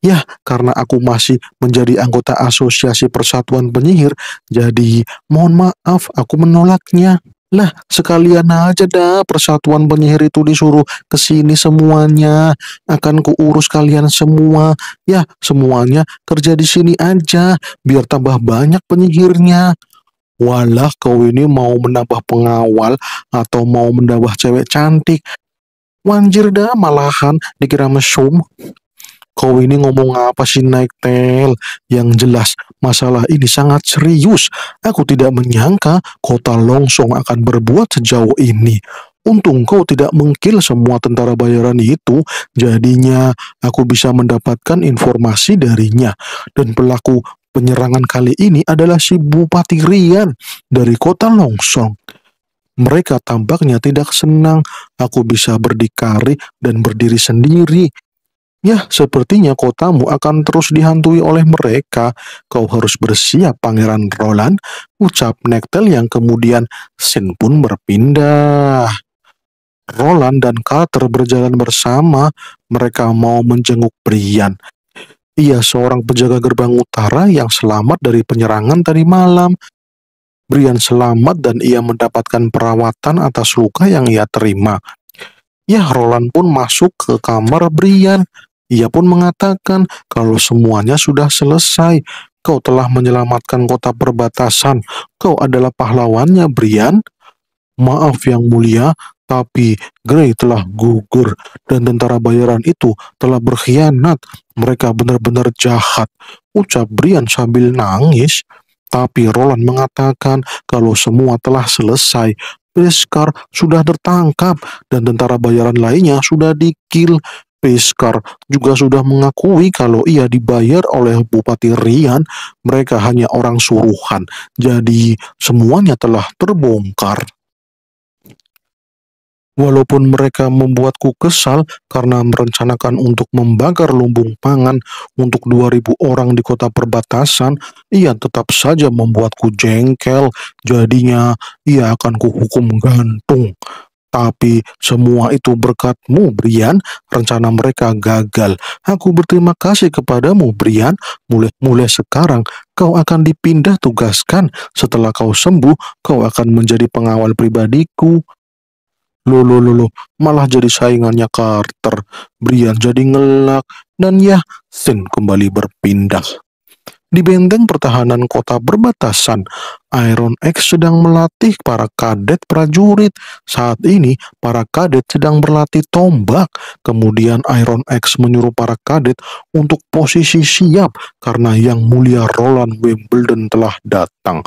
Ya, karena aku masih menjadi anggota Asosiasi Persatuan Penyihir, jadi mohon maaf, aku menolaknya. Lah, sekalian aja dah persatuan penyihir itu disuruh ke sini semuanya. Akan kuurus kalian semua. Ya, semuanya kerja di sini aja biar tambah banyak penyihirnya walah kau ini mau menambah pengawal atau mau menambah cewek cantik. Wanjir dah malahan dikira mesum. Kau ini ngomong apa sih naik tel? Yang jelas masalah ini sangat serius. Aku tidak menyangka kota Longsong akan berbuat sejauh ini. Untung kau tidak mengkil semua tentara bayaran itu, jadinya aku bisa mendapatkan informasi darinya. Dan pelaku Penyerangan kali ini adalah si Bupati Rian dari kota Longsong. Mereka tampaknya tidak senang aku bisa berdikari dan berdiri sendiri. Ya, sepertinya kotamu akan terus dihantui oleh mereka. Kau harus bersiap, Pangeran Roland, ucap Nektel yang kemudian Sin pun berpindah. Roland dan Carter berjalan bersama, mereka mau menjenguk Brian. Ia seorang penjaga gerbang utara yang selamat dari penyerangan tadi malam. Brian selamat dan ia mendapatkan perawatan atas luka yang ia terima. Ya, Roland pun masuk ke kamar Brian. Ia pun mengatakan kalau semuanya sudah selesai. Kau telah menyelamatkan kota perbatasan. Kau adalah pahlawannya, Brian. Maaf yang mulia, tapi Grey telah gugur dan tentara bayaran itu telah berkhianat. Mereka benar-benar jahat, ucap Brian sambil nangis. Tapi Roland mengatakan kalau semua telah selesai. Beskar sudah tertangkap dan tentara bayaran lainnya sudah dikil. Beskar juga sudah mengakui kalau ia dibayar oleh Bupati Rian. Mereka hanya orang suruhan, jadi semuanya telah terbongkar. Walaupun mereka membuatku kesal karena merencanakan untuk membakar lumbung pangan untuk 2000 orang di kota perbatasan, ia tetap saja membuatku jengkel, jadinya ia akan kuhukum gantung. Tapi semua itu berkatmu, Brian. Rencana mereka gagal. Aku berterima kasih kepadamu, Brian. Mulai, mulai sekarang, kau akan dipindah tugaskan. Setelah kau sembuh, kau akan menjadi pengawal pribadiku. Lo lo lo lo, malah jadi saingannya Carter. Brian jadi ngelak dan ya, Sin kembali berpindah. Di benteng pertahanan kota berbatasan Iron X sedang melatih para kadet prajurit. Saat ini, para kadet sedang berlatih tombak. Kemudian Iron X menyuruh para kadet untuk posisi siap karena Yang Mulia Roland Wimbledon telah datang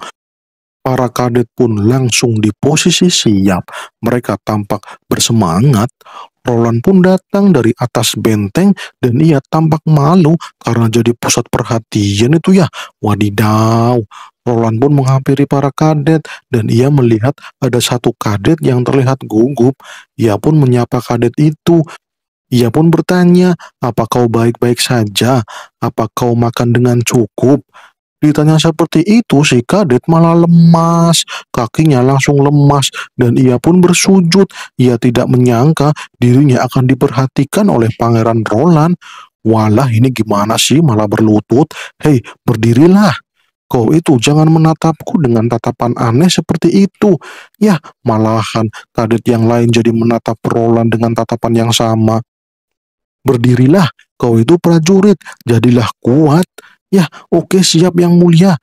para kadet pun langsung di posisi siap. Mereka tampak bersemangat. Roland pun datang dari atas benteng dan ia tampak malu karena jadi pusat perhatian itu ya. Wadidaw. Roland pun menghampiri para kadet dan ia melihat ada satu kadet yang terlihat gugup. Ia pun menyapa kadet itu ia pun bertanya, apa kau baik-baik saja? Apa kau makan dengan cukup? Ditanya seperti itu, si kadet malah lemas. Kakinya langsung lemas dan ia pun bersujud. Ia tidak menyangka dirinya akan diperhatikan oleh Pangeran Roland. Walah ini gimana sih malah berlutut? Hei, berdirilah. Kau itu jangan menatapku dengan tatapan aneh seperti itu. ya malahan kadet yang lain jadi menatap Roland dengan tatapan yang sama. Berdirilah, kau itu prajurit, jadilah kuat. Ya, oke okay, siap yang mulia.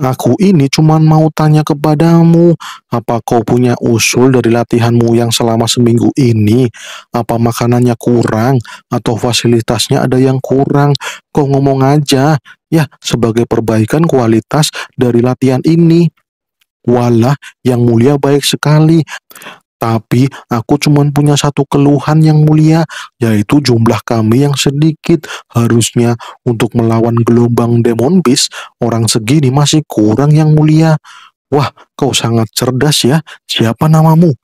Aku ini cuma mau tanya kepadamu, apa kau punya usul dari latihanmu yang selama seminggu ini? Apa makanannya kurang atau fasilitasnya ada yang kurang? Kau ngomong aja, ya sebagai perbaikan kualitas dari latihan ini. Walah, yang mulia baik sekali. Tapi aku cuma punya satu keluhan yang mulia, yaitu jumlah kami yang sedikit. Harusnya untuk melawan gelombang demon Beast orang segini masih kurang yang mulia. Wah, kau sangat cerdas ya. Siapa namamu?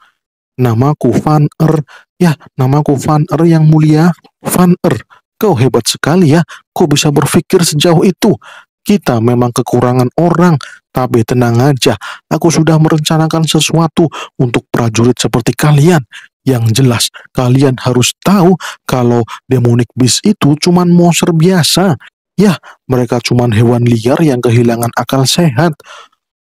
Namaku Van Er. Ya, namaku Van Er yang mulia. Van Er, kau hebat sekali ya. Kau bisa berpikir sejauh itu. Kita memang kekurangan orang, tapi tenang aja, aku sudah merencanakan sesuatu untuk prajurit seperti kalian. Yang jelas, kalian harus tahu kalau demonic beast itu cuma monster biasa. Ya, mereka cuma hewan liar yang kehilangan akal sehat.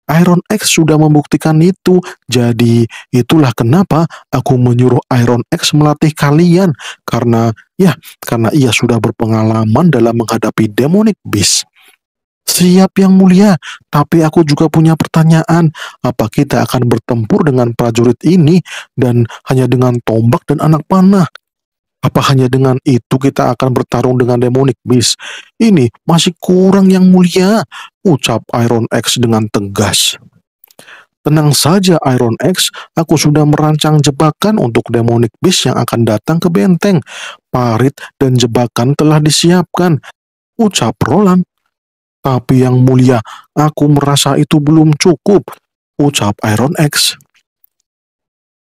Iron X sudah membuktikan itu. Jadi, itulah kenapa aku menyuruh Iron X melatih kalian karena ya, karena ia sudah berpengalaman dalam menghadapi demonic beast. Siap yang mulia, tapi aku juga punya pertanyaan. Apa kita akan bertempur dengan prajurit ini dan hanya dengan tombak dan anak panah? Apa hanya dengan itu kita akan bertarung dengan demonic beast? Ini masih kurang yang mulia, ucap Iron X dengan tegas. Tenang saja Iron X, aku sudah merancang jebakan untuk demonic beast yang akan datang ke benteng. Parit dan jebakan telah disiapkan, ucap Roland tapi yang mulia, aku merasa itu belum cukup, ucap Iron X.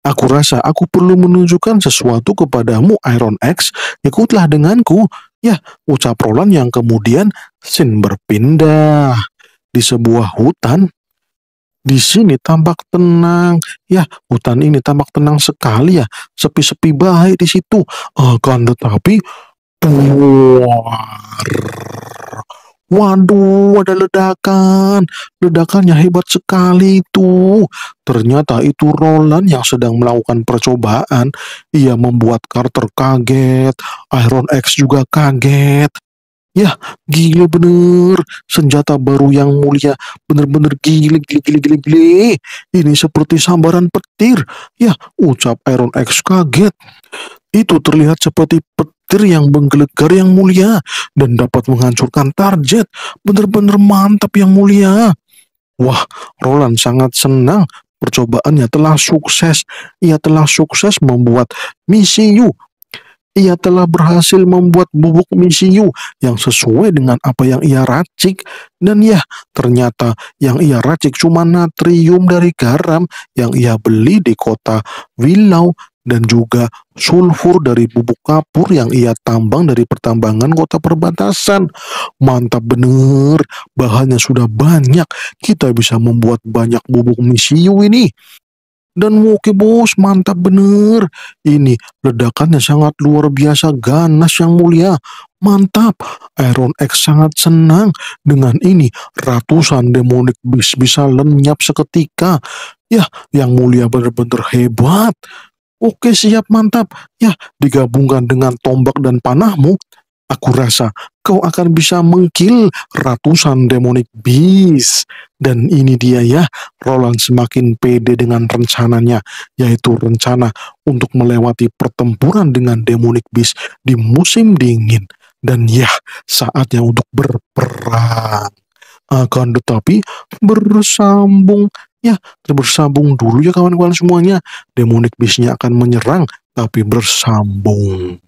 Aku rasa aku perlu menunjukkan sesuatu kepadamu, Iron X. Ikutlah denganku. Ya, ucap Roland yang kemudian Sin berpindah di sebuah hutan. Di sini tampak tenang. Ya, hutan ini tampak tenang sekali ya. Sepi-sepi baik di situ. Akan tetapi, buar. Waduh, ada ledakan. Ledakannya hebat sekali itu. Ternyata itu Roland yang sedang melakukan percobaan. Ia membuat Carter kaget, Iron X juga kaget. Yah, gila bener. Senjata baru yang mulia. Bener-bener gila, gila, gila, gila, gila. Ini seperti sambaran petir. Yah, ucap Iron X kaget. Itu terlihat seperti petir yang menggelegar yang mulia dan dapat menghancurkan target. Benar-benar mantap yang mulia. Wah, Roland sangat senang percobaannya telah sukses. Ia telah sukses membuat misi you ia telah berhasil membuat bubuk misiu yang sesuai dengan apa yang ia racik. Dan ya, ternyata yang ia racik cuma natrium dari garam yang ia beli di kota Willow dan juga sulfur dari bubuk kapur yang ia tambang dari pertambangan kota perbatasan. Mantap bener, bahannya sudah banyak. Kita bisa membuat banyak bubuk misiu ini. Dan oke Bos mantap bener. Ini ledakannya sangat luar biasa ganas yang mulia. Mantap, Iron X sangat senang. Dengan ini, ratusan demonic beast bisa lenyap seketika. Yah, yang mulia benar-benar hebat. Oke siap mantap. Ya, digabungkan dengan tombak dan panahmu, aku rasa kau akan bisa mengkil ratusan demonic beast. Dan ini dia ya, Roland semakin pede dengan rencananya, yaitu rencana untuk melewati pertempuran dengan demonic beast di musim dingin. Dan ya, saatnya untuk berperang. Akan tetapi bersambung Ya, bersambung dulu ya kawan-kawan semuanya. Demonic beast akan menyerang, tapi bersambung.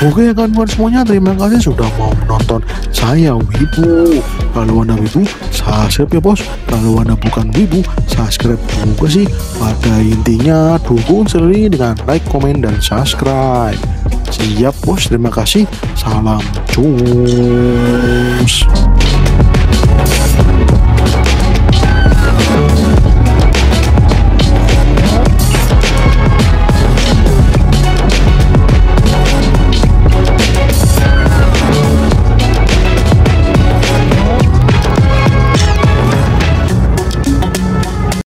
Oke ya kawan-kawan semuanya, terima kasih sudah mau menonton saya Wibu. Kalau Anda Wibu, subscribe ya bos. Kalau Anda bukan Wibu, subscribe juga sih. Pada intinya, dukung sendiri dengan like, komen, dan subscribe. Siap bos, terima kasih. Salam cus.